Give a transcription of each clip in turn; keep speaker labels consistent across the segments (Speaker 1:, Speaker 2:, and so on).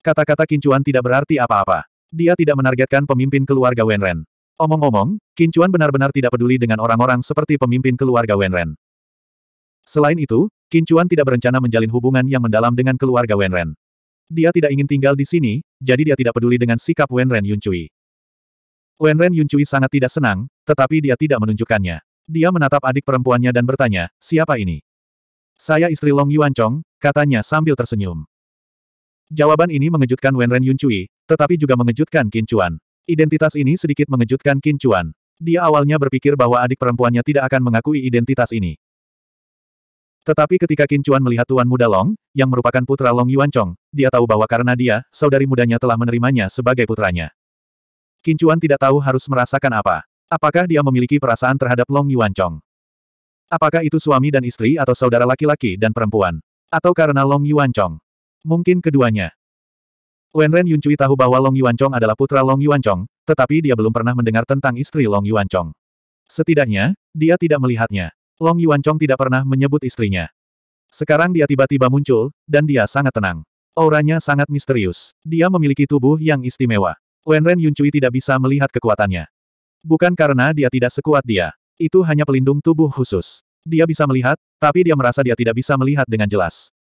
Speaker 1: Kata-kata Kincuan tidak berarti apa-apa. Dia tidak menargetkan pemimpin keluarga Wenren. Omong-omong, Kincuan benar-benar tidak peduli dengan orang-orang seperti pemimpin keluarga Wenren. Selain itu, Kincuan tidak berencana menjalin hubungan yang mendalam dengan keluarga Wenren. Dia tidak ingin tinggal di sini, jadi dia tidak peduli dengan sikap Wenren Yuncui. Wenren Yuncui sangat tidak senang, tetapi dia tidak menunjukkannya. Dia menatap adik perempuannya dan bertanya, siapa ini? Saya istri Long Yuancong, katanya sambil tersenyum. Jawaban ini mengejutkan Wen Wenren Yuncui, tetapi juga mengejutkan Qin Chuan. Identitas ini sedikit mengejutkan Qin Chuan. Dia awalnya berpikir bahwa adik perempuannya tidak akan mengakui identitas ini. Tetapi ketika Qin Chuan melihat Tuan Muda Long, yang merupakan putra Long Yuan Chong, dia tahu bahwa karena dia, saudari mudanya telah menerimanya sebagai putranya. Qin Chuan tidak tahu harus merasakan apa. Apakah dia memiliki perasaan terhadap Long Yuan Chong? Apakah itu suami dan istri atau saudara laki-laki dan perempuan? Atau karena Long Yuan Chong? Mungkin keduanya. Wenren Yuncui tahu bahwa Long Yuanchong adalah putra Long Yuanchong, tetapi dia belum pernah mendengar tentang istri Long Yuanchong. Setidaknya, dia tidak melihatnya. Long Yuanchong tidak pernah menyebut istrinya. Sekarang dia tiba-tiba muncul, dan dia sangat tenang. Auranya sangat misterius. Dia memiliki tubuh yang istimewa. Wenren Yuncui tidak bisa melihat kekuatannya. Bukan karena dia tidak sekuat dia. Itu hanya pelindung tubuh khusus. Dia bisa melihat, tapi dia merasa dia tidak bisa melihat dengan jelas.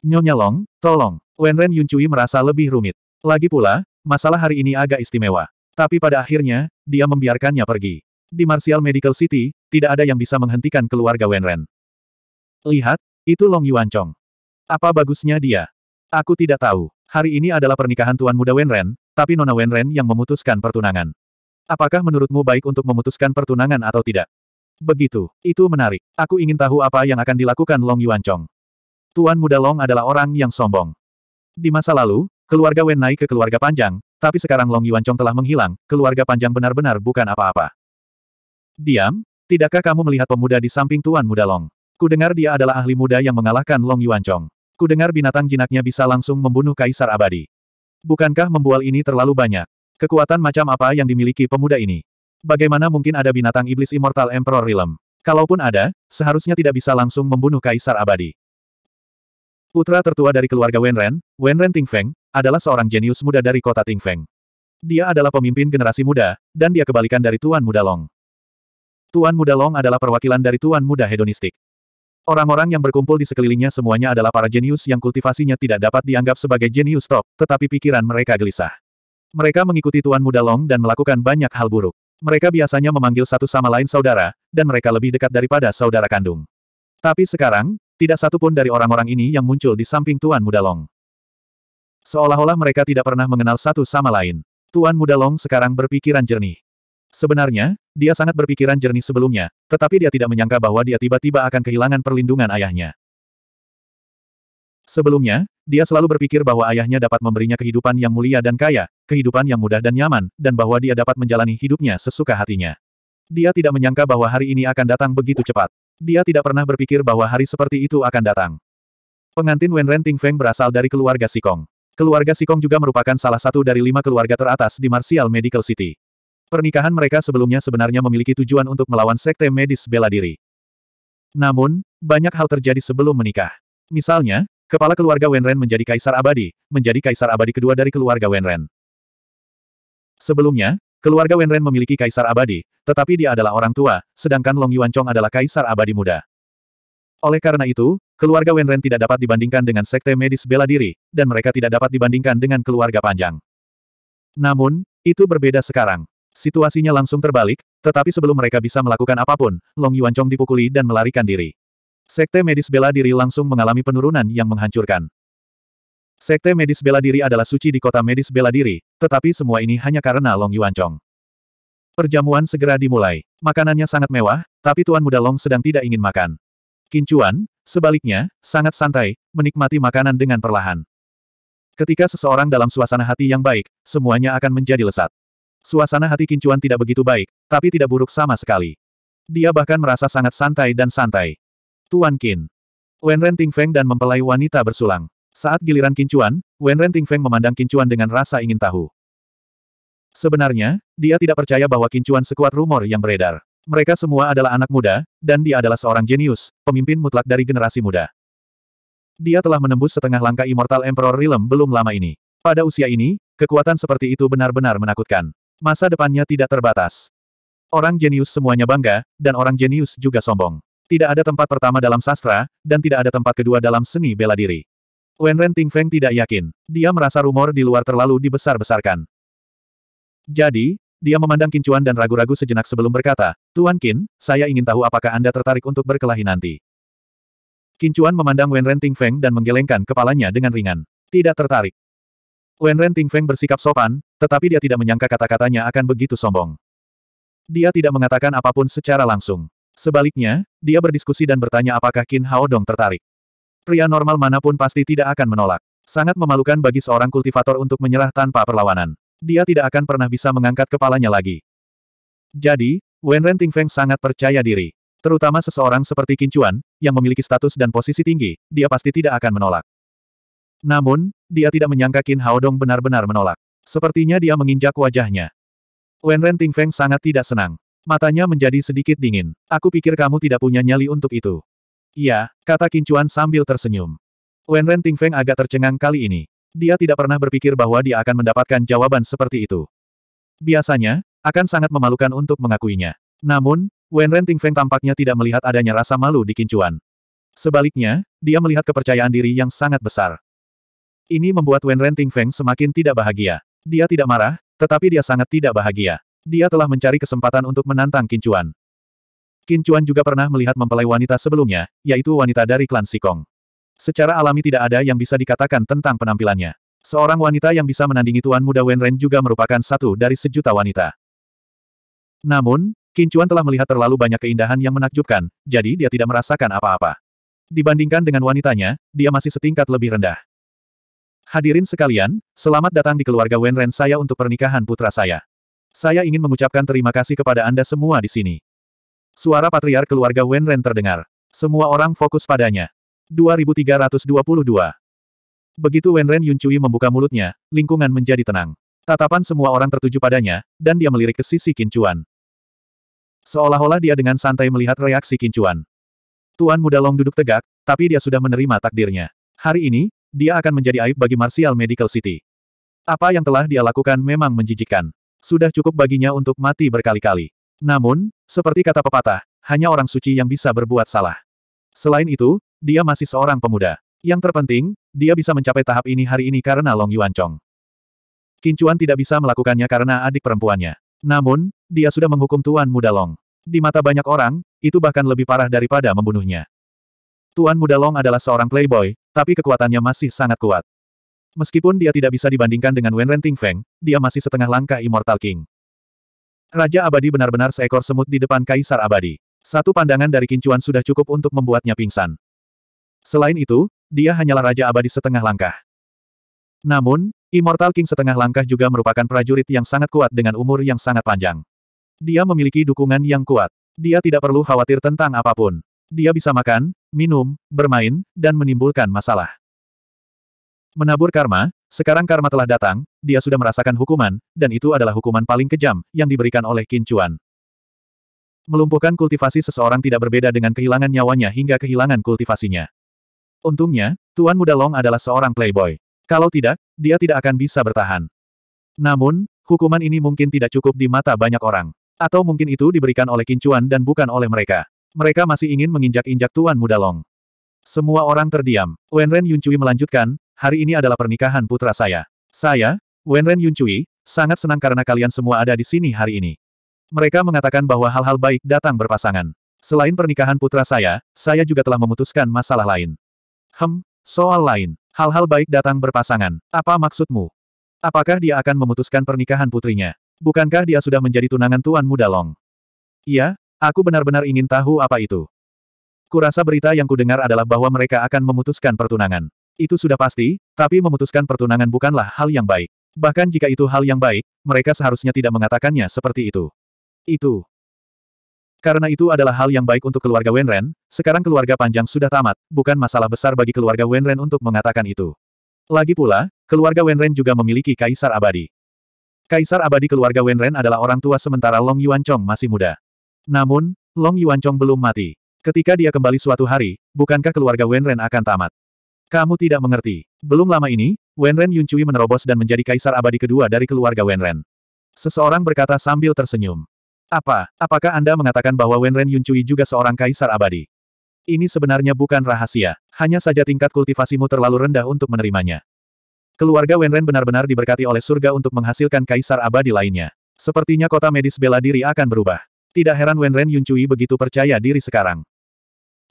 Speaker 1: Nyonya Long, tolong. Wenren Yuncui merasa lebih rumit. Lagi pula, masalah hari ini agak istimewa. Tapi pada akhirnya, dia membiarkannya pergi. Di Martial Medical City, tidak ada yang bisa menghentikan keluarga Wenren. Lihat, itu Long Yuanchong. Apa bagusnya dia? Aku tidak tahu. Hari ini adalah pernikahan Tuan Muda Wenren, tapi Nona Wenren yang memutuskan pertunangan. Apakah menurutmu baik untuk memutuskan pertunangan atau tidak? Begitu, itu menarik. Aku ingin tahu apa yang akan dilakukan Long Yuanchong. Tuan Muda Long adalah orang yang sombong. Di masa lalu, keluarga Wen naik ke keluarga panjang, tapi sekarang Long Yuan Chong telah menghilang, keluarga panjang benar-benar bukan apa-apa. Diam, tidakkah kamu melihat pemuda di samping Tuan Muda Long? Kudengar dia adalah ahli muda yang mengalahkan Long Yuan Ku Kudengar binatang jinaknya bisa langsung membunuh kaisar abadi. Bukankah membual ini terlalu banyak? Kekuatan macam apa yang dimiliki pemuda ini? Bagaimana mungkin ada binatang iblis Immortal Emperor Realm? Kalaupun ada, seharusnya tidak bisa langsung membunuh kaisar abadi. Putra tertua dari keluarga Wenren, Wenren Tingfeng, adalah seorang jenius muda dari kota Tingfeng. Dia adalah pemimpin generasi muda, dan dia kebalikan dari Tuan Muda Long. Tuan Muda Long adalah perwakilan dari Tuan Muda Hedonistik. Orang-orang yang berkumpul di sekelilingnya semuanya adalah para jenius yang kultivasinya tidak dapat dianggap sebagai jenius top, tetapi pikiran mereka gelisah. Mereka mengikuti Tuan Muda Long dan melakukan banyak hal buruk. Mereka biasanya memanggil satu sama lain saudara, dan mereka lebih dekat daripada saudara kandung. Tapi sekarang, tidak satu pun dari orang-orang ini yang muncul di samping Tuan Muda Long. Seolah-olah mereka tidak pernah mengenal satu sama lain. Tuan Muda Long sekarang berpikiran jernih. Sebenarnya, dia sangat berpikiran jernih sebelumnya, tetapi dia tidak menyangka bahwa dia tiba-tiba akan kehilangan perlindungan ayahnya. Sebelumnya, dia selalu berpikir bahwa ayahnya dapat memberinya kehidupan yang mulia dan kaya, kehidupan yang mudah dan nyaman, dan bahwa dia dapat menjalani hidupnya sesuka hatinya. Dia tidak menyangka bahwa hari ini akan datang begitu cepat. Dia tidak pernah berpikir bahwa hari seperti itu akan datang. Pengantin Wenren Feng berasal dari keluarga Sikong. Keluarga Sikong juga merupakan salah satu dari lima keluarga teratas di Martial Medical City. Pernikahan mereka sebelumnya sebenarnya memiliki tujuan untuk melawan sekte medis bela diri. Namun, banyak hal terjadi sebelum menikah. Misalnya, kepala keluarga Wenren menjadi kaisar abadi, menjadi kaisar abadi kedua dari keluarga Wenren. Sebelumnya, Keluarga Wenren memiliki kaisar abadi, tetapi dia adalah orang tua, sedangkan Long Yuan Chong adalah kaisar abadi muda. Oleh karena itu, keluarga Wenren tidak dapat dibandingkan dengan sekte medis bela diri, dan mereka tidak dapat dibandingkan dengan keluarga panjang. Namun, itu berbeda sekarang. Situasinya langsung terbalik, tetapi sebelum mereka bisa melakukan apapun, Long Yuan Chong dipukuli dan melarikan diri. Sekte medis bela diri langsung mengalami penurunan yang menghancurkan. Sekte medis bela diri adalah suci di kota medis bela diri, tetapi semua ini hanya karena Long Yuanchong. Perjamuan segera dimulai. Makanannya sangat mewah, tapi Tuan Muda Long sedang tidak ingin makan. Kincuan, sebaliknya, sangat santai, menikmati makanan dengan perlahan. Ketika seseorang dalam suasana hati yang baik, semuanya akan menjadi lesat. Suasana hati Kincuan tidak begitu baik, tapi tidak buruk sama sekali. Dia bahkan merasa sangat santai dan santai. Tuan Qin. Wen Ren Ting Feng dan mempelai wanita bersulang. Saat giliran Kincuan, Wen Ren Ting Feng memandang Kincuan dengan rasa ingin tahu. Sebenarnya, dia tidak percaya bahwa Kincuan sekuat rumor yang beredar. Mereka semua adalah anak muda, dan dia adalah seorang jenius, pemimpin mutlak dari generasi muda. Dia telah menembus setengah langkah Immortal Emperor Realm belum lama ini. Pada usia ini, kekuatan seperti itu benar-benar menakutkan. Masa depannya tidak terbatas. Orang jenius semuanya bangga, dan orang jenius juga sombong. Tidak ada tempat pertama dalam sastra, dan tidak ada tempat kedua dalam seni bela diri. Wen Ren Ting Feng tidak yakin. Dia merasa rumor di luar terlalu dibesar-besarkan. Jadi, dia memandang Kincuan dan ragu-ragu sejenak sebelum berkata, Tuan Kin, saya ingin tahu apakah Anda tertarik untuk berkelahi nanti. Kincuan memandang Wen Ren Ting Feng dan menggelengkan kepalanya dengan ringan. Tidak tertarik. Wen Ren Ting Feng bersikap sopan, tetapi dia tidak menyangka kata-katanya akan begitu sombong. Dia tidak mengatakan apapun secara langsung. Sebaliknya, dia berdiskusi dan bertanya apakah Qin Dong tertarik pria normal manapun pasti tidak akan menolak. Sangat memalukan bagi seorang kultivator untuk menyerah tanpa perlawanan. Dia tidak akan pernah bisa mengangkat kepalanya lagi. Jadi, Wen Ting Feng sangat percaya diri. Terutama seseorang seperti Qin Chuan, yang memiliki status dan posisi tinggi, dia pasti tidak akan menolak. Namun, dia tidak menyangka Qin Dong benar-benar menolak. Sepertinya dia menginjak wajahnya. Wen Ting Feng sangat tidak senang. Matanya menjadi sedikit dingin. Aku pikir kamu tidak punya nyali untuk itu. Iya, kata Kincuan sambil tersenyum. Wen Ren Feng agak tercengang kali ini. Dia tidak pernah berpikir bahwa dia akan mendapatkan jawaban seperti itu. Biasanya, akan sangat memalukan untuk mengakuinya. Namun, Wen Ren Feng tampaknya tidak melihat adanya rasa malu di Kincuan. Sebaliknya, dia melihat kepercayaan diri yang sangat besar. Ini membuat Wen Ren Feng semakin tidak bahagia. Dia tidak marah, tetapi dia sangat tidak bahagia. Dia telah mencari kesempatan untuk menantang Kincuan. Kin Chuan juga pernah melihat mempelai wanita sebelumnya, yaitu wanita dari klan Sikong. Secara alami tidak ada yang bisa dikatakan tentang penampilannya. Seorang wanita yang bisa menandingi Tuan Muda Wenren juga merupakan satu dari sejuta wanita. Namun, Qin Chuan telah melihat terlalu banyak keindahan yang menakjubkan, jadi dia tidak merasakan apa-apa. Dibandingkan dengan wanitanya, dia masih setingkat lebih rendah. Hadirin sekalian, selamat datang di keluarga Wenren saya untuk pernikahan putra saya. Saya ingin mengucapkan terima kasih kepada Anda semua di sini. Suara patriar keluarga Wenren terdengar. Semua orang fokus padanya. 2322 Begitu Wenren Ren Yun Cui membuka mulutnya, lingkungan menjadi tenang. Tatapan semua orang tertuju padanya, dan dia melirik ke sisi Kincuan. Seolah-olah dia dengan santai melihat reaksi Kincuan. Tuan Muda Long duduk tegak, tapi dia sudah menerima takdirnya. Hari ini, dia akan menjadi aib bagi Martial Medical City. Apa yang telah dia lakukan memang menjijikkan. Sudah cukup baginya untuk mati berkali-kali. Namun, seperti kata pepatah, hanya orang suci yang bisa berbuat salah. Selain itu, dia masih seorang pemuda. Yang terpenting, dia bisa mencapai tahap ini hari ini karena Long Yuan Chong. Kincuan tidak bisa melakukannya karena adik perempuannya. Namun, dia sudah menghukum Tuan Muda Long. Di mata banyak orang, itu bahkan lebih parah daripada membunuhnya. Tuan Muda Long adalah seorang playboy, tapi kekuatannya masih sangat kuat. Meskipun dia tidak bisa dibandingkan dengan Wen Renting Feng, dia masih setengah langkah Immortal King. Raja abadi benar-benar seekor semut di depan kaisar abadi. Satu pandangan dari kincuan sudah cukup untuk membuatnya pingsan. Selain itu, dia hanyalah raja abadi setengah langkah. Namun, Immortal King setengah langkah juga merupakan prajurit yang sangat kuat dengan umur yang sangat panjang. Dia memiliki dukungan yang kuat. Dia tidak perlu khawatir tentang apapun. Dia bisa makan, minum, bermain, dan menimbulkan masalah. Menabur karma, sekarang karma telah datang, dia sudah merasakan hukuman, dan itu adalah hukuman paling kejam, yang diberikan oleh Kincuan. Melumpuhkan kultivasi seseorang tidak berbeda dengan kehilangan nyawanya hingga kehilangan kultivasinya. Untungnya, Tuan Muda Long adalah seorang playboy. Kalau tidak, dia tidak akan bisa bertahan. Namun, hukuman ini mungkin tidak cukup di mata banyak orang. Atau mungkin itu diberikan oleh Kincuan dan bukan oleh mereka. Mereka masih ingin menginjak-injak Tuan Muda Long. Semua orang terdiam. Wenren Yuncui melanjutkan, hari ini adalah pernikahan putra saya. Saya, Wenren Yuncui, sangat senang karena kalian semua ada di sini hari ini. Mereka mengatakan bahwa hal-hal baik datang berpasangan. Selain pernikahan putra saya, saya juga telah memutuskan masalah lain. Hem, soal lain, hal-hal baik datang berpasangan. Apa maksudmu? Apakah dia akan memutuskan pernikahan putrinya? Bukankah dia sudah menjadi tunangan Tuan Muda Long? Iya, aku benar-benar ingin tahu apa itu. Kurasa berita yang kudengar adalah bahwa mereka akan memutuskan pertunangan. Itu sudah pasti, tapi memutuskan pertunangan bukanlah hal yang baik. Bahkan jika itu hal yang baik, mereka seharusnya tidak mengatakannya seperti itu. Itu. Karena itu adalah hal yang baik untuk keluarga Wenren, sekarang keluarga panjang sudah tamat, bukan masalah besar bagi keluarga Wenren untuk mengatakan itu. Lagi pula, keluarga Wenren juga memiliki kaisar abadi. Kaisar abadi keluarga Wenren adalah orang tua sementara Long Yuan Chong masih muda. Namun, Long Yuan Chong belum mati. Ketika dia kembali suatu hari, bukankah keluarga Wenren akan tamat? Kamu tidak mengerti. Belum lama ini, Wenren Yuncui menerobos dan menjadi kaisar abadi kedua dari keluarga Wenren. Seseorang berkata sambil tersenyum. Apa, apakah Anda mengatakan bahwa Wenren Yuncui juga seorang kaisar abadi? Ini sebenarnya bukan rahasia, hanya saja tingkat kultivasimu terlalu rendah untuk menerimanya. Keluarga Wenren benar-benar diberkati oleh surga untuk menghasilkan kaisar abadi lainnya. Sepertinya kota medis bela diri akan berubah. Tidak heran Wenren Yuncui begitu percaya diri sekarang.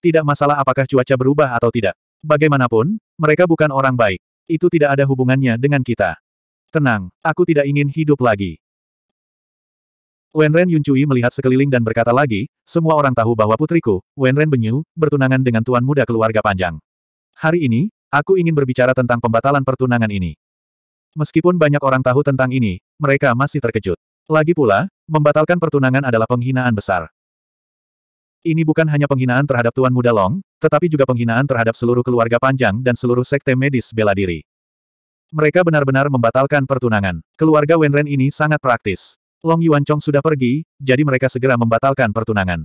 Speaker 1: Tidak masalah apakah cuaca berubah atau tidak. Bagaimanapun, mereka bukan orang baik. Itu tidak ada hubungannya dengan kita. Tenang, aku tidak ingin hidup lagi. Wenren Yuncui melihat sekeliling dan berkata lagi, semua orang tahu bahwa putriku, Wenren Benyu, bertunangan dengan tuan muda keluarga panjang. Hari ini, aku ingin berbicara tentang pembatalan pertunangan ini. Meskipun banyak orang tahu tentang ini, mereka masih terkejut. Lagi pula, membatalkan pertunangan adalah penghinaan besar. Ini bukan hanya penghinaan terhadap Tuan Muda Long, tetapi juga penghinaan terhadap seluruh keluarga panjang dan seluruh sekte medis bela diri. Mereka benar-benar membatalkan pertunangan. Keluarga Wenren ini sangat praktis. Long Yuan Chong sudah pergi, jadi mereka segera membatalkan pertunangan.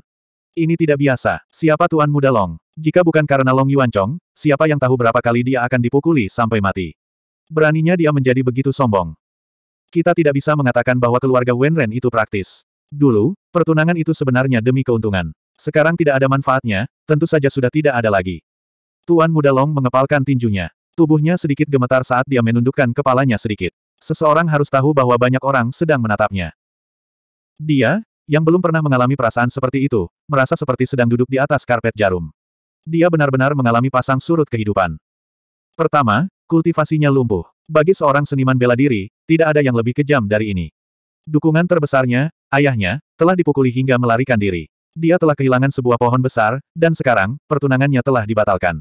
Speaker 1: Ini tidak biasa. Siapa Tuan Muda Long? Jika bukan karena Long Yuan Chong, siapa yang tahu berapa kali dia akan dipukuli sampai mati? Beraninya dia menjadi begitu sombong. Kita tidak bisa mengatakan bahwa keluarga Wenren itu praktis. Dulu, pertunangan itu sebenarnya demi keuntungan. Sekarang tidak ada manfaatnya, tentu saja sudah tidak ada lagi. Tuan Muda Long mengepalkan tinjunya. Tubuhnya sedikit gemetar saat dia menundukkan kepalanya sedikit. Seseorang harus tahu bahwa banyak orang sedang menatapnya. Dia, yang belum pernah mengalami perasaan seperti itu, merasa seperti sedang duduk di atas karpet jarum. Dia benar-benar mengalami pasang surut kehidupan. Pertama, kultivasinya lumpuh. Bagi seorang seniman bela diri, tidak ada yang lebih kejam dari ini. Dukungan terbesarnya, ayahnya, telah dipukuli hingga melarikan diri dia telah kehilangan sebuah pohon besar, dan sekarang, pertunangannya telah dibatalkan.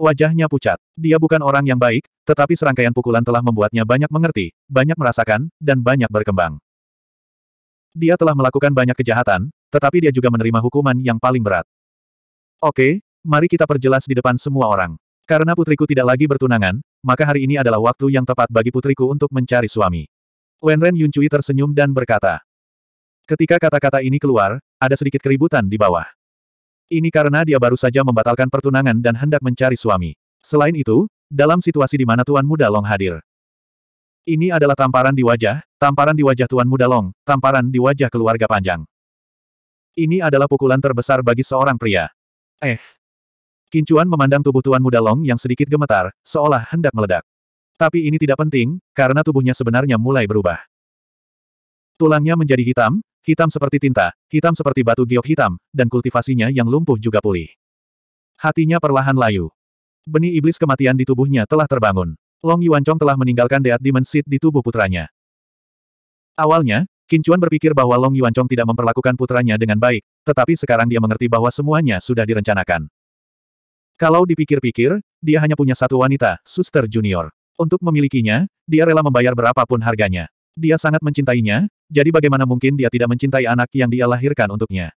Speaker 1: Wajahnya pucat. Dia bukan orang yang baik, tetapi serangkaian pukulan telah membuatnya banyak mengerti, banyak merasakan, dan banyak berkembang. Dia telah melakukan banyak kejahatan, tetapi dia juga menerima hukuman yang paling berat. Oke, mari kita perjelas di depan semua orang. Karena putriku tidak lagi bertunangan, maka hari ini adalah waktu yang tepat bagi putriku untuk mencari suami. Wenren Yuncui tersenyum dan berkata. Ketika kata-kata ini keluar, ada sedikit keributan di bawah. Ini karena dia baru saja membatalkan pertunangan dan hendak mencari suami. Selain itu, dalam situasi di mana Tuan Muda Long hadir. Ini adalah tamparan di wajah, tamparan di wajah Tuan Muda Long, tamparan di wajah keluarga panjang. Ini adalah pukulan terbesar bagi seorang pria. Eh. Kincuan memandang tubuh Tuan Muda Long yang sedikit gemetar, seolah hendak meledak. Tapi ini tidak penting, karena tubuhnya sebenarnya mulai berubah. Tulangnya menjadi hitam, Hitam seperti tinta, hitam seperti batu giok hitam, dan kultivasinya yang lumpuh juga pulih. Hatinya perlahan layu. Benih iblis kematian di tubuhnya telah terbangun. Long Yuanchong telah meninggalkan Deat Demon Seed di tubuh putranya. Awalnya, Kincuan berpikir bahwa Long Yuanchong tidak memperlakukan putranya dengan baik, tetapi sekarang dia mengerti bahwa semuanya sudah direncanakan. Kalau dipikir-pikir, dia hanya punya satu wanita, suster junior. Untuk memilikinya, dia rela membayar berapapun harganya. Dia sangat mencintainya, jadi bagaimana mungkin dia tidak mencintai anak yang dia lahirkan untuknya.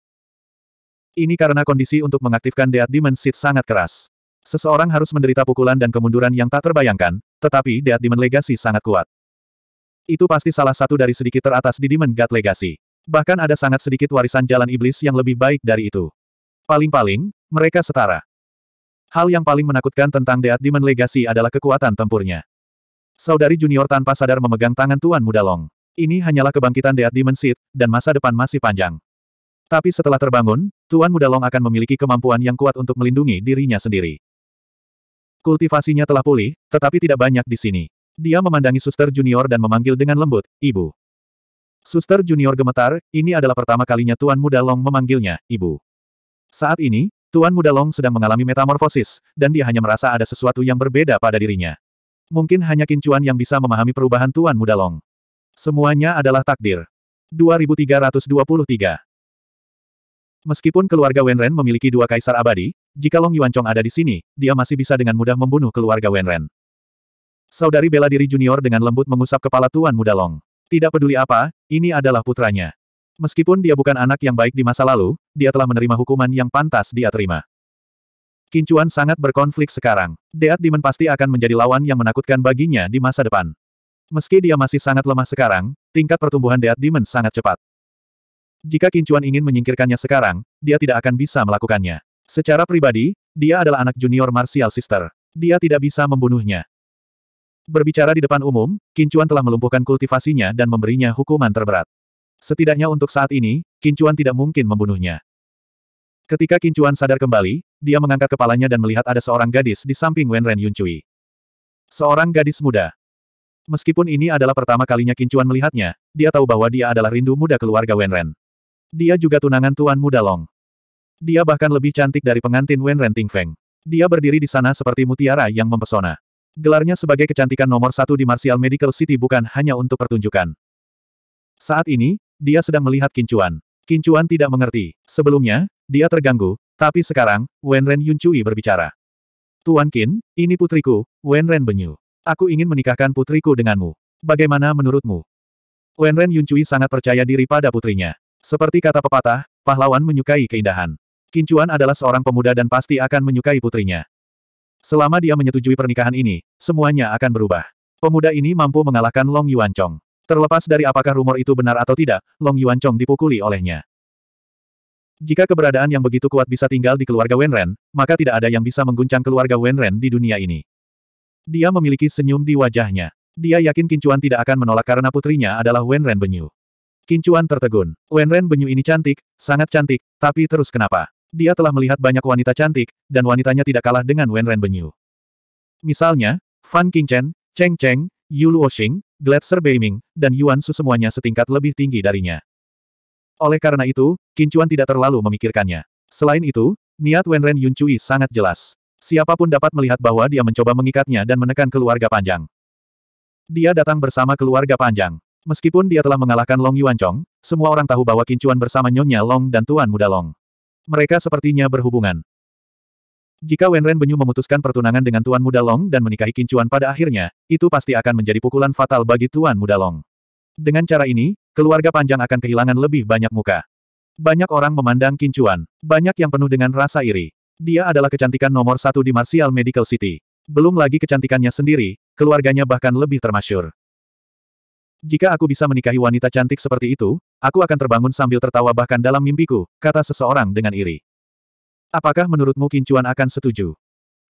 Speaker 1: Ini karena kondisi untuk mengaktifkan Deat Demon Seed sangat keras. Seseorang harus menderita pukulan dan kemunduran yang tak terbayangkan, tetapi Deat Demon Legacy sangat kuat. Itu pasti salah satu dari sedikit teratas di Demon God Legacy. Bahkan ada sangat sedikit warisan jalan iblis yang lebih baik dari itu. Paling-paling, mereka setara. Hal yang paling menakutkan tentang Deat Demon Legacy adalah kekuatan tempurnya. Saudari junior tanpa sadar memegang tangan Tuan Muda Long. Ini hanyalah kebangkitan Deat Dimensit, dan masa depan masih panjang. Tapi setelah terbangun, Tuan Muda Long akan memiliki kemampuan yang kuat untuk melindungi dirinya sendiri. Kultivasinya telah pulih, tetapi tidak banyak di sini. Dia memandangi suster junior dan memanggil dengan lembut, Ibu. Suster junior gemetar, ini adalah pertama kalinya Tuan Muda Long memanggilnya, Ibu. Saat ini, Tuan Muda Long sedang mengalami metamorfosis, dan dia hanya merasa ada sesuatu yang berbeda pada dirinya. Mungkin hanya Kincuan yang bisa memahami perubahan Tuan Muda Long. Semuanya adalah takdir. 2323 Meskipun keluarga Wenren memiliki dua kaisar abadi, jika Long Yuanchong ada di sini, dia masih bisa dengan mudah membunuh keluarga Wenren. Saudari bela diri junior dengan lembut mengusap kepala Tuan Muda Long. Tidak peduli apa, ini adalah putranya. Meskipun dia bukan anak yang baik di masa lalu, dia telah menerima hukuman yang pantas dia terima. Kincuan sangat berkonflik sekarang. Deat Demon pasti akan menjadi lawan yang menakutkan baginya di masa depan. Meski dia masih sangat lemah sekarang, tingkat pertumbuhan Deat Demon sangat cepat. Jika Kincuan ingin menyingkirkannya sekarang, dia tidak akan bisa melakukannya. Secara pribadi, dia adalah anak junior Martial Sister. Dia tidak bisa membunuhnya. Berbicara di depan umum, Kincuan telah melumpuhkan kultivasinya dan memberinya hukuman terberat. Setidaknya untuk saat ini, Kincuan tidak mungkin membunuhnya. Ketika Kincuan sadar kembali, dia mengangkat kepalanya dan melihat ada seorang gadis di samping Wen Ren Yun Cui. Seorang gadis muda. Meskipun ini adalah pertama kalinya Kincuan melihatnya, dia tahu bahwa dia adalah rindu muda keluarga Wen Ren. Dia juga tunangan Tuan Muda Long. Dia bahkan lebih cantik dari pengantin Wen Ren Ting Feng. Dia berdiri di sana seperti mutiara yang mempesona. Gelarnya sebagai kecantikan nomor satu di Martial Medical City bukan hanya untuk pertunjukan. Saat ini, dia sedang melihat Kincuan. Kincuan tidak mengerti. Sebelumnya, dia terganggu, tapi sekarang, Wen Wenren Yuncui berbicara. Tuan Qin, ini putriku, Wen Ren Benyu. Aku ingin menikahkan putriku denganmu. Bagaimana menurutmu? Wen Wenren Yuncui sangat percaya diri pada putrinya. Seperti kata pepatah, pahlawan menyukai keindahan. Kincuan adalah seorang pemuda dan pasti akan menyukai putrinya. Selama dia menyetujui pernikahan ini, semuanya akan berubah. Pemuda ini mampu mengalahkan Long Yuan Chong. Terlepas dari apakah rumor itu benar atau tidak, Long Yuan Chong dipukuli olehnya. Jika keberadaan yang begitu kuat bisa tinggal di keluarga Wenren, maka tidak ada yang bisa mengguncang keluarga Wenren di dunia ini. Dia memiliki senyum di wajahnya. Dia yakin Kincuan tidak akan menolak karena putrinya adalah Wenren Benyu. Kincuan tertegun. Wenren Benyu ini cantik, sangat cantik, tapi terus kenapa? Dia telah melihat banyak wanita cantik, dan wanitanya tidak kalah dengan Wenren Benyu. Misalnya, Fan Qingchen, Cheng Cheng, Yu Luoxing, Gletser Beiming, dan Yuan Su semuanya setingkat lebih tinggi darinya. Oleh karena itu, Kincuan tidak terlalu memikirkannya. Selain itu, niat Wenren Yuncui sangat jelas. Siapapun dapat melihat bahwa dia mencoba mengikatnya dan menekan keluarga panjang. Dia datang bersama keluarga panjang. Meskipun dia telah mengalahkan Long Yuanchong, semua orang tahu bahwa Kincuan bersama Nyonya Long dan Tuan Muda Long. Mereka sepertinya berhubungan. Jika Wenren Benyu memutuskan pertunangan dengan Tuan Muda Long dan menikahi Kincuan pada akhirnya, itu pasti akan menjadi pukulan fatal bagi Tuan Muda Long. Dengan cara ini, keluarga panjang akan kehilangan lebih banyak muka. Banyak orang memandang Kincuan, banyak yang penuh dengan rasa iri. Dia adalah kecantikan nomor satu di Martial Medical City. Belum lagi kecantikannya sendiri, keluarganya bahkan lebih termasyur. Jika aku bisa menikahi wanita cantik seperti itu, aku akan terbangun sambil tertawa bahkan dalam mimpiku, kata seseorang dengan iri. Apakah menurutmu Kincuan akan setuju?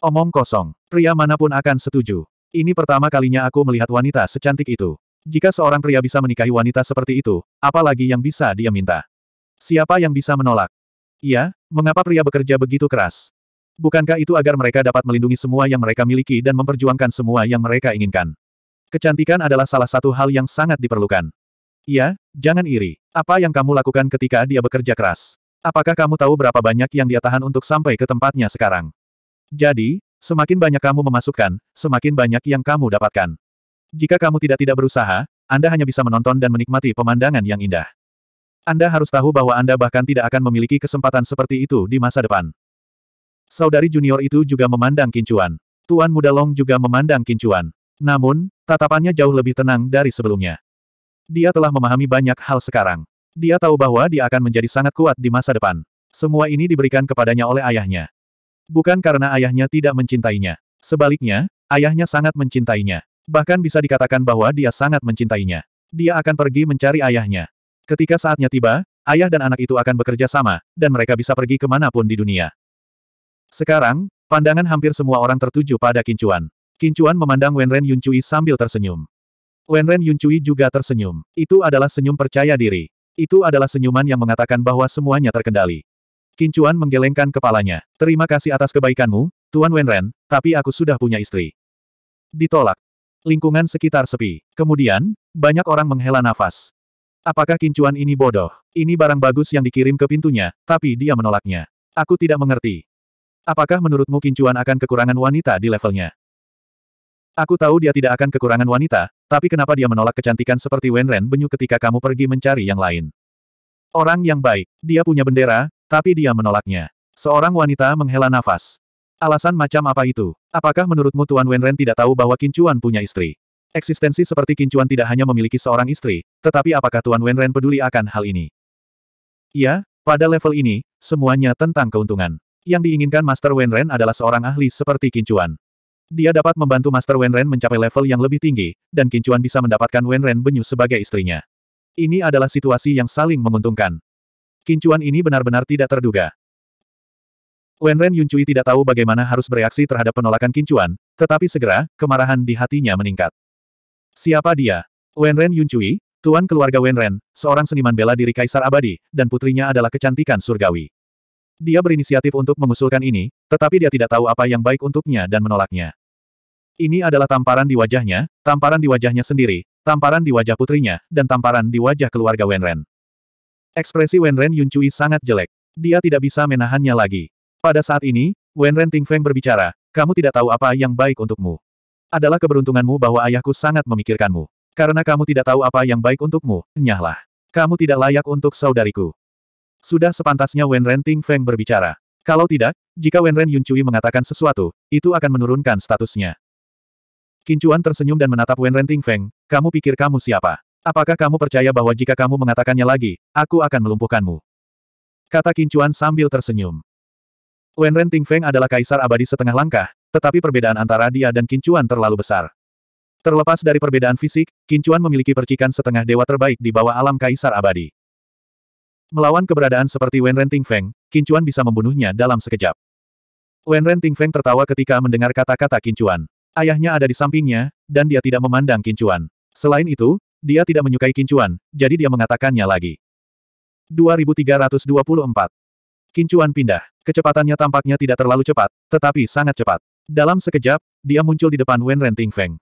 Speaker 1: Omong kosong, pria manapun akan setuju. Ini pertama kalinya aku melihat wanita secantik itu. Jika seorang pria bisa menikahi wanita seperti itu, apalagi yang bisa dia minta? Siapa yang bisa menolak? Iya, mengapa pria bekerja begitu keras? Bukankah itu agar mereka dapat melindungi semua yang mereka miliki dan memperjuangkan semua yang mereka inginkan? Kecantikan adalah salah satu hal yang sangat diperlukan. Iya, jangan iri. Apa yang kamu lakukan ketika dia bekerja keras? Apakah kamu tahu berapa banyak yang dia tahan untuk sampai ke tempatnya sekarang? Jadi, semakin banyak kamu memasukkan, semakin banyak yang kamu dapatkan. Jika kamu tidak-tidak berusaha, Anda hanya bisa menonton dan menikmati pemandangan yang indah. Anda harus tahu bahwa Anda bahkan tidak akan memiliki kesempatan seperti itu di masa depan. Saudari junior itu juga memandang kincuan. Tuan muda Long juga memandang kincuan. Namun, tatapannya jauh lebih tenang dari sebelumnya. Dia telah memahami banyak hal sekarang. Dia tahu bahwa dia akan menjadi sangat kuat di masa depan. Semua ini diberikan kepadanya oleh ayahnya. Bukan karena ayahnya tidak mencintainya. Sebaliknya, ayahnya sangat mencintainya. Bahkan bisa dikatakan bahwa dia sangat mencintainya. Dia akan pergi mencari ayahnya. Ketika saatnya tiba, ayah dan anak itu akan bekerja sama, dan mereka bisa pergi kemanapun di dunia. Sekarang, pandangan hampir semua orang tertuju pada Kincuan. Kincuan memandang Wenren Yuncui sambil tersenyum. Wenren Yuncui juga tersenyum. Itu adalah senyum percaya diri. Itu adalah senyuman yang mengatakan bahwa semuanya terkendali. Kincuan menggelengkan kepalanya. Terima kasih atas kebaikanmu, Tuan Wenren, tapi aku sudah punya istri. Ditolak. Lingkungan sekitar sepi. Kemudian, banyak orang menghela nafas. Apakah kincuan ini bodoh? Ini barang bagus yang dikirim ke pintunya, tapi dia menolaknya. Aku tidak mengerti. Apakah menurutmu kincuan akan kekurangan wanita di levelnya? Aku tahu dia tidak akan kekurangan wanita, tapi kenapa dia menolak kecantikan seperti Wenren Benyu ketika kamu pergi mencari yang lain? Orang yang baik, dia punya bendera, tapi dia menolaknya. Seorang wanita menghela nafas. Alasan macam apa itu? Apakah menurutmu Tuan Wenren tidak tahu bahwa Kincuan punya istri? Eksistensi seperti Kincuan tidak hanya memiliki seorang istri, tetapi apakah Tuan Wenren peduli akan hal ini? Ya, pada level ini, semuanya tentang keuntungan. Yang diinginkan Master Wenren adalah seorang ahli seperti Kincuan. Dia dapat membantu Master Wenren mencapai level yang lebih tinggi, dan Kincuan bisa mendapatkan Wenren Benyu sebagai istrinya. Ini adalah situasi yang saling menguntungkan. Kincuan ini benar-benar tidak terduga. Wenren Yuncui tidak tahu bagaimana harus bereaksi terhadap penolakan Kincuan, tetapi segera, kemarahan di hatinya meningkat. Siapa dia? Wenren Yuncui, tuan keluarga Wenren, seorang seniman bela diri Kaisar Abadi, dan putrinya adalah kecantikan surgawi. Dia berinisiatif untuk mengusulkan ini, tetapi dia tidak tahu apa yang baik untuknya dan menolaknya. Ini adalah tamparan di wajahnya, tamparan di wajahnya sendiri, tamparan di wajah putrinya, dan tamparan di wajah keluarga Wenren. Ekspresi Wenren Yuncui sangat jelek. Dia tidak bisa menahannya lagi. Pada saat ini, Wen Ren Feng berbicara, kamu tidak tahu apa yang baik untukmu. Adalah keberuntunganmu bahwa ayahku sangat memikirkanmu. Karena kamu tidak tahu apa yang baik untukmu, nyahlah. Kamu tidak layak untuk saudariku. Sudah sepantasnya Wen Ren Feng berbicara. Kalau tidak, jika Wen Ren Yun Yuncui mengatakan sesuatu, itu akan menurunkan statusnya. Kincuan tersenyum dan menatap Wen Ren Feng. kamu pikir kamu siapa? Apakah kamu percaya bahwa jika kamu mengatakannya lagi, aku akan melumpuhkanmu? Kata Kincuan sambil tersenyum. Wen Wenren Feng adalah kaisar abadi setengah langkah, tetapi perbedaan antara dia dan Kincuan terlalu besar. Terlepas dari perbedaan fisik, Kincuan memiliki percikan setengah dewa terbaik di bawah alam kaisar abadi. Melawan keberadaan seperti Wen Wenren Qin Kincuan bisa membunuhnya dalam sekejap. Wen Wenren Feng tertawa ketika mendengar kata-kata Kincuan. Ayahnya ada di sampingnya, dan dia tidak memandang Kincuan. Selain itu, dia tidak menyukai Kincuan, jadi dia mengatakannya lagi. 2324. Kincuan pindah. Kecepatannya tampaknya tidak terlalu cepat, tetapi sangat cepat. Dalam sekejap, dia muncul di depan Wen Renting Feng.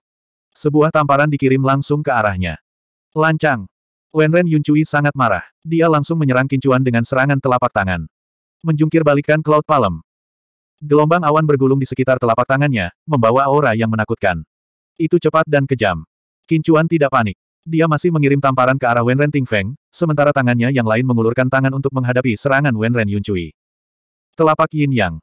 Speaker 1: Sebuah tamparan dikirim langsung ke arahnya. Lancang. Wen Ren Yun Yuncui sangat marah. Dia langsung menyerang Kincuan dengan serangan telapak tangan. Menjungkir balikan Cloud Palem. Gelombang awan bergulung di sekitar telapak tangannya, membawa aura yang menakutkan. Itu cepat dan kejam. Kincuan tidak panik. Dia masih mengirim tamparan ke arah Wen Ren Feng, sementara tangannya yang lain mengulurkan tangan untuk menghadapi serangan Wen Ren Yun Yuncui. Telapak Yin Yang.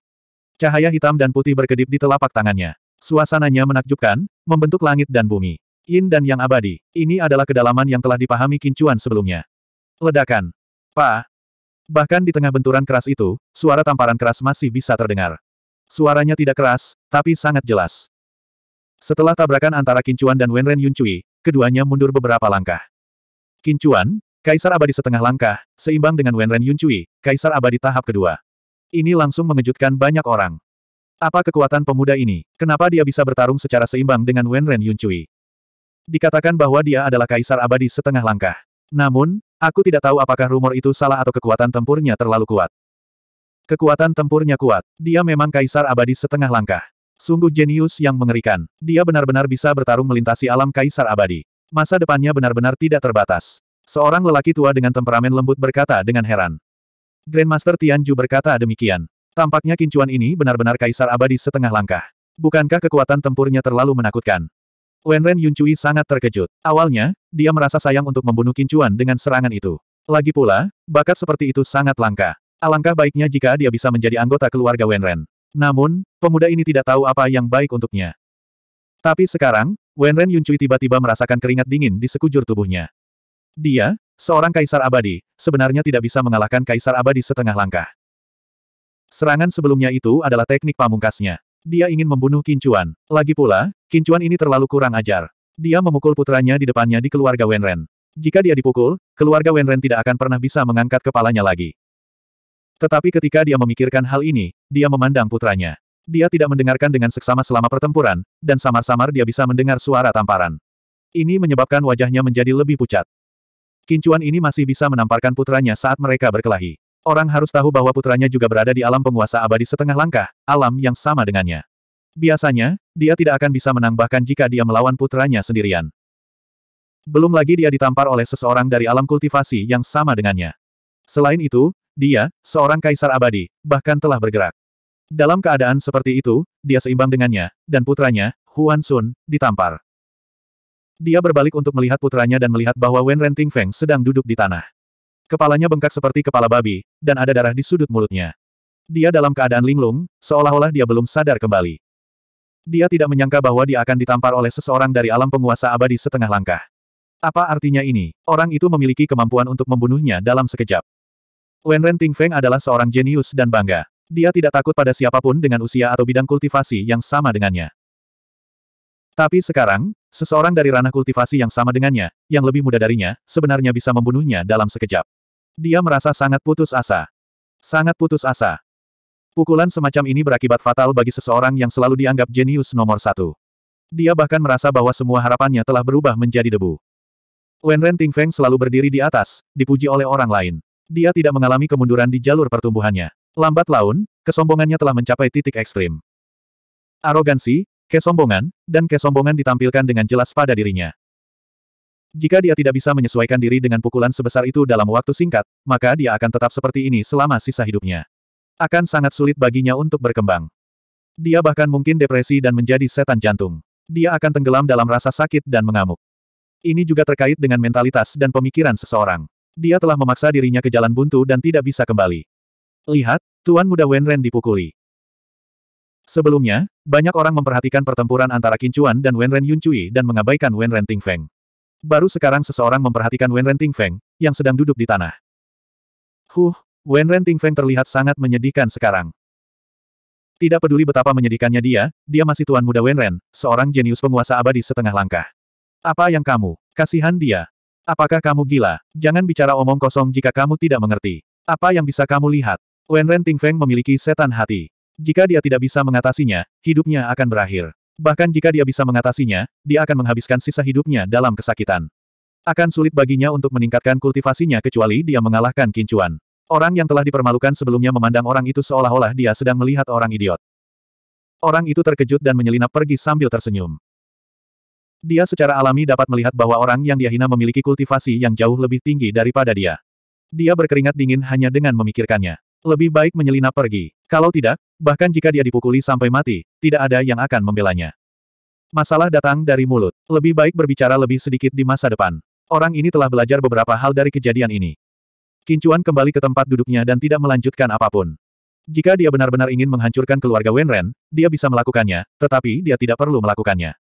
Speaker 1: Cahaya hitam dan putih berkedip di telapak tangannya. Suasananya menakjubkan, membentuk langit dan bumi. Yin dan Yang abadi. Ini adalah kedalaman yang telah dipahami Kincuan sebelumnya. Ledakan. Pa. Bahkan di tengah benturan keras itu, suara tamparan keras masih bisa terdengar. Suaranya tidak keras, tapi sangat jelas. Setelah tabrakan antara Kincuan dan Wenren Yuncui, keduanya mundur beberapa langkah. Kincuan, Kaisar Abadi setengah langkah, seimbang dengan Wenren Yuncui, Kaisar Abadi tahap kedua. Ini langsung mengejutkan banyak orang. Apa kekuatan pemuda ini? Kenapa dia bisa bertarung secara seimbang dengan Wen Ren Yun Dikatakan bahwa dia adalah kaisar abadi setengah langkah. Namun, aku tidak tahu apakah rumor itu salah atau kekuatan tempurnya terlalu kuat. Kekuatan tempurnya kuat. Dia memang kaisar abadi setengah langkah. Sungguh jenius yang mengerikan. Dia benar-benar bisa bertarung melintasi alam kaisar abadi. Masa depannya benar-benar tidak terbatas. Seorang lelaki tua dengan temperamen lembut berkata dengan heran. Grandmaster Tianju berkata demikian. Tampaknya kincuan ini benar-benar kaisar abadi setengah langkah. Bukankah kekuatan tempurnya terlalu menakutkan? Wenren Yuncui sangat terkejut. Awalnya, dia merasa sayang untuk membunuh kincuan dengan serangan itu. Lagi pula, bakat seperti itu sangat langka. Alangkah baiknya jika dia bisa menjadi anggota keluarga Wenren. Namun, pemuda ini tidak tahu apa yang baik untuknya. Tapi sekarang, Wenren Yuncui tiba-tiba merasakan keringat dingin di sekujur tubuhnya. Dia, seorang kaisar abadi, sebenarnya tidak bisa mengalahkan kaisar abadi setengah langkah. Serangan sebelumnya itu adalah teknik pamungkasnya. Dia ingin membunuh Kincuan. Lagi pula, Kincuan ini terlalu kurang ajar. Dia memukul putranya di depannya di keluarga Wenren. Jika dia dipukul, keluarga Wenren tidak akan pernah bisa mengangkat kepalanya lagi. Tetapi ketika dia memikirkan hal ini, dia memandang putranya. Dia tidak mendengarkan dengan seksama selama pertempuran, dan samar-samar dia bisa mendengar suara tamparan. Ini menyebabkan wajahnya menjadi lebih pucat. Kincuan ini masih bisa menamparkan putranya saat mereka berkelahi. Orang harus tahu bahwa putranya juga berada di alam penguasa abadi setengah langkah, alam yang sama dengannya. Biasanya, dia tidak akan bisa menang bahkan jika dia melawan putranya sendirian. Belum lagi dia ditampar oleh seseorang dari alam kultivasi yang sama dengannya. Selain itu, dia, seorang kaisar abadi, bahkan telah bergerak. Dalam keadaan seperti itu, dia seimbang dengannya, dan putranya, Huan Sun, ditampar. Dia berbalik untuk melihat putranya dan melihat bahwa Wen Renting Feng sedang duduk di tanah. Kepalanya bengkak seperti kepala babi, dan ada darah di sudut mulutnya. Dia dalam keadaan linglung, seolah-olah dia belum sadar kembali. Dia tidak menyangka bahwa dia akan ditampar oleh seseorang dari alam penguasa abadi setengah langkah. Apa artinya ini? Orang itu memiliki kemampuan untuk membunuhnya dalam sekejap. Wen Renting Feng adalah seorang jenius dan bangga. Dia tidak takut pada siapapun dengan usia atau bidang kultivasi yang sama dengannya. Tapi sekarang, seseorang dari ranah kultivasi yang sama dengannya, yang lebih muda darinya, sebenarnya bisa membunuhnya dalam sekejap. Dia merasa sangat putus asa. Sangat putus asa. Pukulan semacam ini berakibat fatal bagi seseorang yang selalu dianggap jenius nomor satu. Dia bahkan merasa bahwa semua harapannya telah berubah menjadi debu. Wen Wenren Feng selalu berdiri di atas, dipuji oleh orang lain. Dia tidak mengalami kemunduran di jalur pertumbuhannya. Lambat laun, kesombongannya telah mencapai titik ekstrim. Arogansi, kesombongan, dan kesombongan ditampilkan dengan jelas pada dirinya. Jika dia tidak bisa menyesuaikan diri dengan pukulan sebesar itu dalam waktu singkat, maka dia akan tetap seperti ini selama sisa hidupnya. Akan sangat sulit baginya untuk berkembang. Dia bahkan mungkin depresi dan menjadi setan jantung. Dia akan tenggelam dalam rasa sakit dan mengamuk. Ini juga terkait dengan mentalitas dan pemikiran seseorang. Dia telah memaksa dirinya ke jalan buntu dan tidak bisa kembali. Lihat, Tuan Muda Wenren dipukuli. Sebelumnya, banyak orang memperhatikan pertempuran antara Kincuan dan Wenren Yuncui dan mengabaikan Wenren Tingfeng. Baru sekarang seseorang memperhatikan Wenren Tingfeng, yang sedang duduk di tanah. Huh, Wenren Tingfeng terlihat sangat menyedihkan sekarang. Tidak peduli betapa menyedihkannya dia, dia masih tuan muda Wenren, seorang jenius penguasa abadi setengah langkah. Apa yang kamu? Kasihan dia. Apakah kamu gila? Jangan bicara omong kosong jika kamu tidak mengerti. Apa yang bisa kamu lihat? Wenren Tingfeng memiliki setan hati. Jika dia tidak bisa mengatasinya, hidupnya akan berakhir. Bahkan jika dia bisa mengatasinya, dia akan menghabiskan sisa hidupnya dalam kesakitan. Akan sulit baginya untuk meningkatkan kultivasinya kecuali dia mengalahkan kincuan. Orang yang telah dipermalukan sebelumnya memandang orang itu seolah-olah dia sedang melihat orang idiot. Orang itu terkejut dan menyelinap pergi sambil tersenyum. Dia secara alami dapat melihat bahwa orang yang dia hina memiliki kultivasi yang jauh lebih tinggi daripada dia. Dia berkeringat dingin hanya dengan memikirkannya. Lebih baik menyelinap pergi. Kalau tidak, bahkan jika dia dipukuli sampai mati, tidak ada yang akan membelanya. Masalah datang dari mulut. Lebih baik berbicara lebih sedikit di masa depan. Orang ini telah belajar beberapa hal dari kejadian ini. Kincuan kembali ke tempat duduknya dan tidak melanjutkan apapun. Jika dia benar-benar ingin menghancurkan keluarga Wenren, dia bisa melakukannya, tetapi dia tidak perlu melakukannya.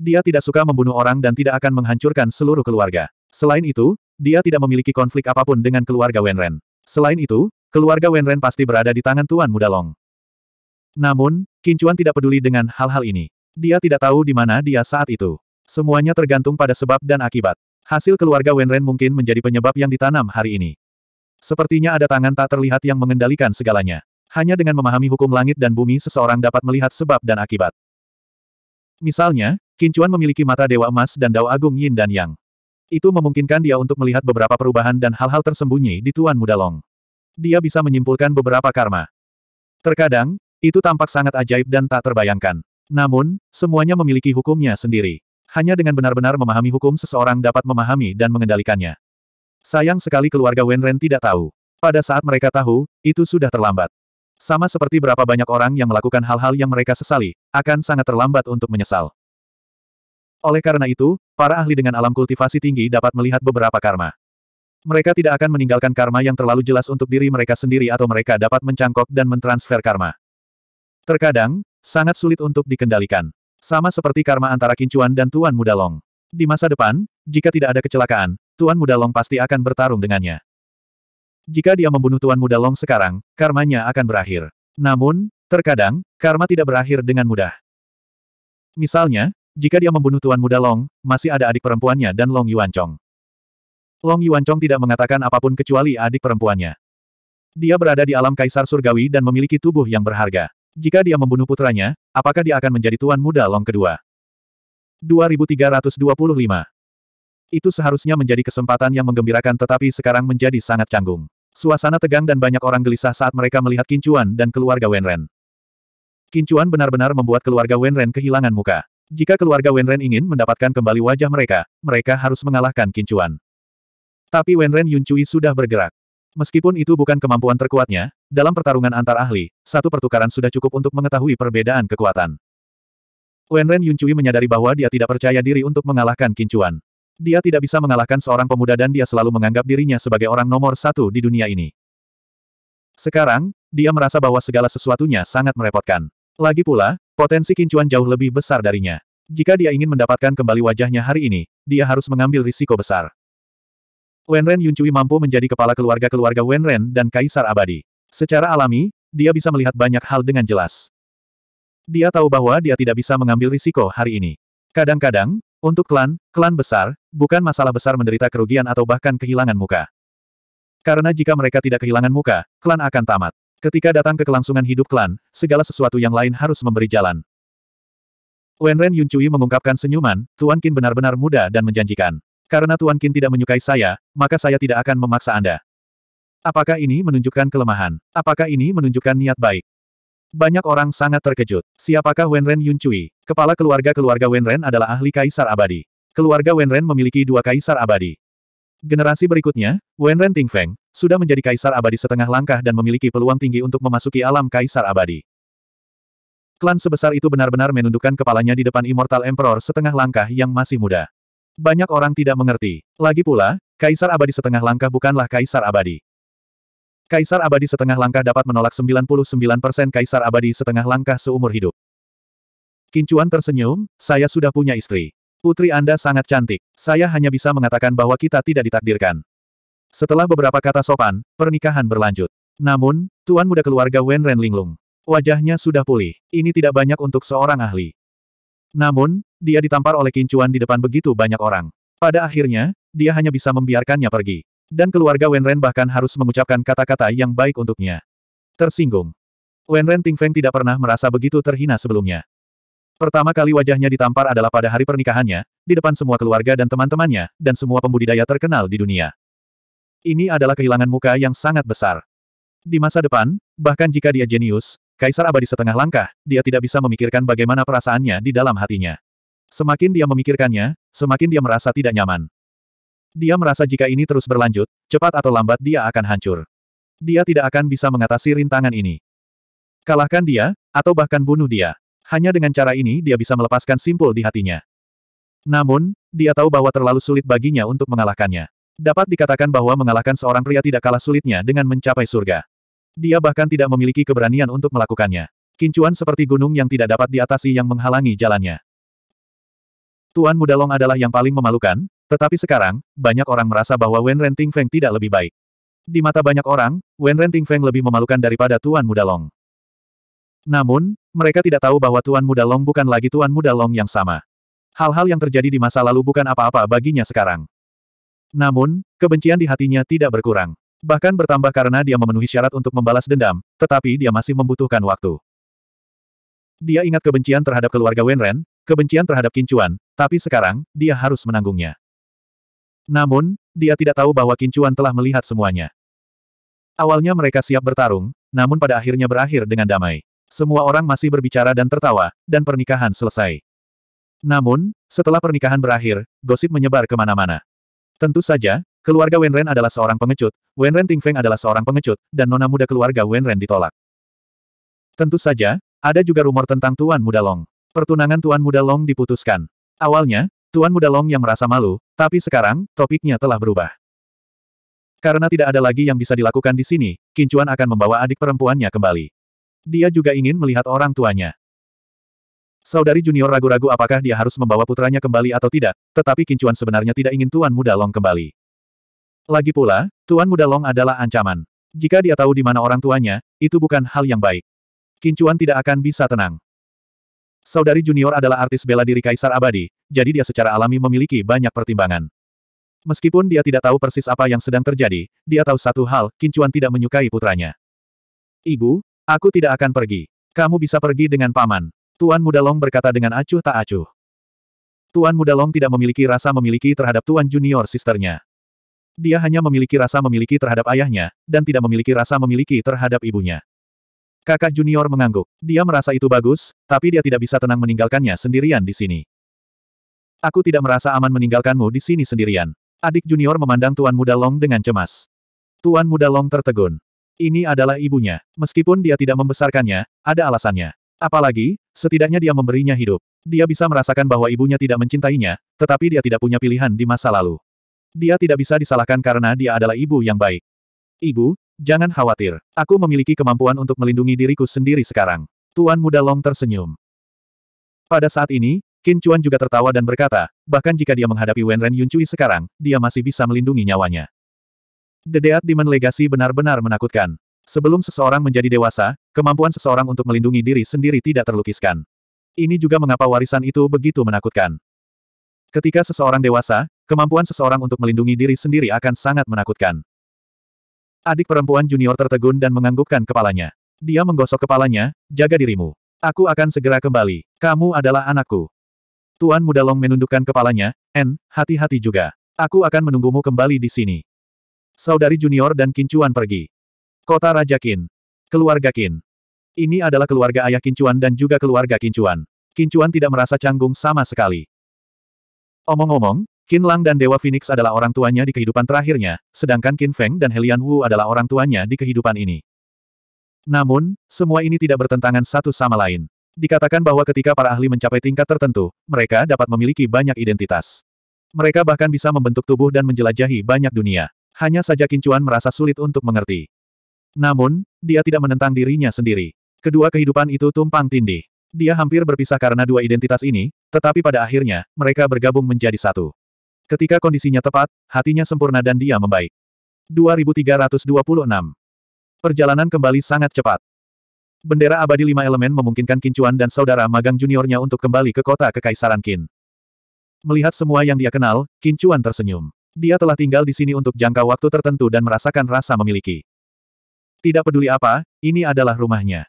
Speaker 1: Dia tidak suka membunuh orang dan tidak akan menghancurkan seluruh keluarga. Selain itu, dia tidak memiliki konflik apapun dengan keluarga Wenren. Selain itu, Keluarga Wenren pasti berada di tangan Tuan Muda Long. Namun, Kincuan tidak peduli dengan hal-hal ini. Dia tidak tahu di mana dia saat itu. Semuanya tergantung pada sebab dan akibat. Hasil keluarga Wenren mungkin menjadi penyebab yang ditanam hari ini. Sepertinya ada tangan tak terlihat yang mengendalikan segalanya. Hanya dengan memahami hukum langit dan bumi seseorang dapat melihat sebab dan akibat. Misalnya, Kincuan memiliki mata Dewa Emas dan Dao Agung Yin dan Yang. Itu memungkinkan dia untuk melihat beberapa perubahan dan hal-hal tersembunyi di Tuan Muda Long dia bisa menyimpulkan beberapa karma. Terkadang, itu tampak sangat ajaib dan tak terbayangkan. Namun, semuanya memiliki hukumnya sendiri. Hanya dengan benar-benar memahami hukum seseorang dapat memahami dan mengendalikannya. Sayang sekali keluarga Wenren tidak tahu. Pada saat mereka tahu, itu sudah terlambat. Sama seperti berapa banyak orang yang melakukan hal-hal yang mereka sesali, akan sangat terlambat untuk menyesal. Oleh karena itu, para ahli dengan alam kultivasi tinggi dapat melihat beberapa karma. Mereka tidak akan meninggalkan karma yang terlalu jelas untuk diri mereka sendiri atau mereka dapat mencangkok dan mentransfer karma. Terkadang, sangat sulit untuk dikendalikan. Sama seperti karma antara Kincuan dan Tuan Muda Long. Di masa depan, jika tidak ada kecelakaan, Tuan Muda Long pasti akan bertarung dengannya. Jika dia membunuh Tuan Muda Long sekarang, karmanya akan berakhir. Namun, terkadang, karma tidak berakhir dengan mudah. Misalnya, jika dia membunuh Tuan Muda Long, masih ada adik perempuannya dan Long Yuan Chong. Long Yuanchong tidak mengatakan apapun kecuali adik perempuannya. Dia berada di alam kaisar surgawi dan memiliki tubuh yang berharga. Jika dia membunuh putranya, apakah dia akan menjadi tuan muda Long kedua? 2325 Itu seharusnya menjadi kesempatan yang menggembirakan tetapi sekarang menjadi sangat canggung. Suasana tegang dan banyak orang gelisah saat mereka melihat Kincuan dan keluarga Wenren. Kincuan benar-benar membuat keluarga Wenren kehilangan muka. Jika keluarga Wenren ingin mendapatkan kembali wajah mereka, mereka harus mengalahkan Kincuan. Tapi Wen Ren Yun Cui sudah bergerak. Meskipun itu bukan kemampuan terkuatnya, dalam pertarungan antar ahli, satu pertukaran sudah cukup untuk mengetahui perbedaan kekuatan. Wen Ren Yun Cui menyadari bahwa dia tidak percaya diri untuk mengalahkan Chuan. Dia tidak bisa mengalahkan seorang pemuda dan dia selalu menganggap dirinya sebagai orang nomor satu di dunia ini. Sekarang, dia merasa bahwa segala sesuatunya sangat merepotkan. Lagi pula, potensi Chuan jauh lebih besar darinya. Jika dia ingin mendapatkan kembali wajahnya hari ini, dia harus mengambil risiko besar. Wenren Yuncui mampu menjadi kepala keluarga-keluarga Wenren dan Kaisar Abadi. Secara alami, dia bisa melihat banyak hal dengan jelas. Dia tahu bahwa dia tidak bisa mengambil risiko hari ini. Kadang-kadang, untuk klan, klan besar, bukan masalah besar menderita kerugian atau bahkan kehilangan muka. Karena jika mereka tidak kehilangan muka, klan akan tamat. Ketika datang ke kelangsungan hidup klan, segala sesuatu yang lain harus memberi jalan. Wenren Yuncui mengungkapkan senyuman, Tuan Qin benar-benar muda dan menjanjikan. Karena Tuan Kin tidak menyukai saya, maka saya tidak akan memaksa Anda. Apakah ini menunjukkan kelemahan? Apakah ini menunjukkan niat baik? Banyak orang sangat terkejut. Siapakah Wenren Yuncui? Kepala keluarga-keluarga Wenren adalah ahli kaisar abadi. Keluarga Wenren memiliki dua kaisar abadi. Generasi berikutnya, Wenren Tingfeng, sudah menjadi kaisar abadi setengah langkah dan memiliki peluang tinggi untuk memasuki alam kaisar abadi. Klan sebesar itu benar-benar menundukkan kepalanya di depan Immortal Emperor setengah langkah yang masih muda. Banyak orang tidak mengerti. Lagi pula, Kaisar Abadi setengah langkah bukanlah Kaisar Abadi. Kaisar Abadi setengah langkah dapat menolak 99% Kaisar Abadi setengah langkah seumur hidup. Kincuan tersenyum, saya sudah punya istri. Putri Anda sangat cantik. Saya hanya bisa mengatakan bahwa kita tidak ditakdirkan. Setelah beberapa kata sopan, pernikahan berlanjut. Namun, tuan muda keluarga Wen Ren Linglung. Wajahnya sudah pulih. Ini tidak banyak untuk seorang ahli. Namun, dia ditampar oleh kincuan di depan begitu banyak orang. Pada akhirnya, dia hanya bisa membiarkannya pergi. Dan keluarga Wenren bahkan harus mengucapkan kata-kata yang baik untuknya. Tersinggung. Wenren Tingfeng tidak pernah merasa begitu terhina sebelumnya. Pertama kali wajahnya ditampar adalah pada hari pernikahannya, di depan semua keluarga dan teman-temannya, dan semua pembudidaya terkenal di dunia. Ini adalah kehilangan muka yang sangat besar. Di masa depan, bahkan jika dia jenius, Kaisar abadi setengah langkah, dia tidak bisa memikirkan bagaimana perasaannya di dalam hatinya. Semakin dia memikirkannya, semakin dia merasa tidak nyaman. Dia merasa jika ini terus berlanjut, cepat atau lambat dia akan hancur. Dia tidak akan bisa mengatasi rintangan ini. Kalahkan dia, atau bahkan bunuh dia. Hanya dengan cara ini dia bisa melepaskan simpul di hatinya. Namun, dia tahu bahwa terlalu sulit baginya untuk mengalahkannya. Dapat dikatakan bahwa mengalahkan seorang pria tidak kalah sulitnya dengan mencapai surga. Dia bahkan tidak memiliki keberanian untuk melakukannya. Kincuan seperti gunung yang tidak dapat diatasi yang menghalangi jalannya. Tuan Muda Long adalah yang paling memalukan, tetapi sekarang, banyak orang merasa bahwa Wen Renting Feng tidak lebih baik. Di mata banyak orang, Wen Renting Feng lebih memalukan daripada Tuan Muda Long. Namun, mereka tidak tahu bahwa Tuan Muda Long bukan lagi Tuan Muda Long yang sama. Hal-hal yang terjadi di masa lalu bukan apa-apa baginya sekarang. Namun, kebencian di hatinya tidak berkurang. Bahkan bertambah karena dia memenuhi syarat untuk membalas dendam, tetapi dia masih membutuhkan waktu. Dia ingat kebencian terhadap keluarga Wenren, kebencian terhadap Kincuan, tapi sekarang, dia harus menanggungnya. Namun, dia tidak tahu bahwa Kincuan telah melihat semuanya. Awalnya mereka siap bertarung, namun pada akhirnya berakhir dengan damai. Semua orang masih berbicara dan tertawa, dan pernikahan selesai. Namun, setelah pernikahan berakhir, gosip menyebar kemana-mana. Tentu saja, Keluarga Wenren adalah seorang pengecut, Wenren Tingfeng adalah seorang pengecut, dan nona muda keluarga Wenren ditolak. Tentu saja, ada juga rumor tentang Tuan Muda Long. Pertunangan Tuan Muda Long diputuskan. Awalnya, Tuan Muda Long yang merasa malu, tapi sekarang, topiknya telah berubah. Karena tidak ada lagi yang bisa dilakukan di sini, Kincuan akan membawa adik perempuannya kembali. Dia juga ingin melihat orang tuanya. Saudari junior ragu-ragu apakah dia harus membawa putranya kembali atau tidak, tetapi Kincuan sebenarnya tidak ingin Tuan Muda Long kembali. Lagi pula, Tuan Muda Long adalah ancaman. Jika dia tahu di mana orang tuanya, itu bukan hal yang baik. Kincuan tidak akan bisa tenang. Saudari junior adalah artis bela diri Kaisar Abadi, jadi dia secara alami memiliki banyak pertimbangan. Meskipun dia tidak tahu persis apa yang sedang terjadi, dia tahu satu hal, Kincuan tidak menyukai putranya. Ibu, aku tidak akan pergi. Kamu bisa pergi dengan paman. Tuan Muda Long berkata dengan acuh tak acuh. Tuan Muda Long tidak memiliki rasa memiliki terhadap Tuan Junior sisternya. Dia hanya memiliki rasa memiliki terhadap ayahnya, dan tidak memiliki rasa memiliki terhadap ibunya. Kakak junior mengangguk. Dia merasa itu bagus, tapi dia tidak bisa tenang meninggalkannya sendirian di sini. Aku tidak merasa aman meninggalkanmu di sini sendirian. Adik junior memandang Tuan Muda Long dengan cemas. Tuan Muda Long tertegun. Ini adalah ibunya. Meskipun dia tidak membesarkannya, ada alasannya. Apalagi, setidaknya dia memberinya hidup. Dia bisa merasakan bahwa ibunya tidak mencintainya, tetapi dia tidak punya pilihan di masa lalu. Dia tidak bisa disalahkan karena dia adalah ibu yang baik. Ibu, jangan khawatir. Aku memiliki kemampuan untuk melindungi diriku sendiri sekarang. Tuan muda Long tersenyum. Pada saat ini, Qin Chuan juga tertawa dan berkata, bahkan jika dia menghadapi Wen Ren Yun Cui sekarang, dia masih bisa melindungi nyawanya. The Dead Demon Legacy benar-benar menakutkan. Sebelum seseorang menjadi dewasa, kemampuan seseorang untuk melindungi diri sendiri tidak terlukiskan. Ini juga mengapa warisan itu begitu menakutkan. Ketika seseorang dewasa, Kemampuan seseorang untuk melindungi diri sendiri akan sangat menakutkan. Adik perempuan junior tertegun dan menganggukkan kepalanya. Dia menggosok kepalanya, jaga dirimu. Aku akan segera kembali. Kamu adalah anakku. Tuan muda Long menundukkan kepalanya, En, hati-hati juga. Aku akan menunggumu kembali di sini. Saudari junior dan Kincuan pergi. Kota Raja Kin. Keluarga Kin. Ini adalah keluarga ayah Kincuan dan juga keluarga Kincuan. Kincuan tidak merasa canggung sama sekali. Omong-omong, Qin Lang dan Dewa Phoenix adalah orang tuanya di kehidupan terakhirnya, sedangkan Qin Feng dan Helian Wu adalah orang tuanya di kehidupan ini. Namun, semua ini tidak bertentangan satu sama lain. Dikatakan bahwa ketika para ahli mencapai tingkat tertentu, mereka dapat memiliki banyak identitas. Mereka bahkan bisa membentuk tubuh dan menjelajahi banyak dunia. Hanya saja Chuan merasa sulit untuk mengerti. Namun, dia tidak menentang dirinya sendiri. Kedua kehidupan itu tumpang tindih. Dia hampir berpisah karena dua identitas ini, tetapi pada akhirnya, mereka bergabung menjadi satu. Ketika kondisinya tepat, hatinya sempurna dan dia membaik. 2326. Perjalanan kembali sangat cepat. Bendera abadi lima elemen memungkinkan Kincuan dan saudara magang juniornya untuk kembali ke kota Kekaisaran Qin. Melihat semua yang dia kenal, Kincuan tersenyum. Dia telah tinggal di sini untuk jangka waktu tertentu dan merasakan rasa memiliki. Tidak peduli apa, ini adalah rumahnya.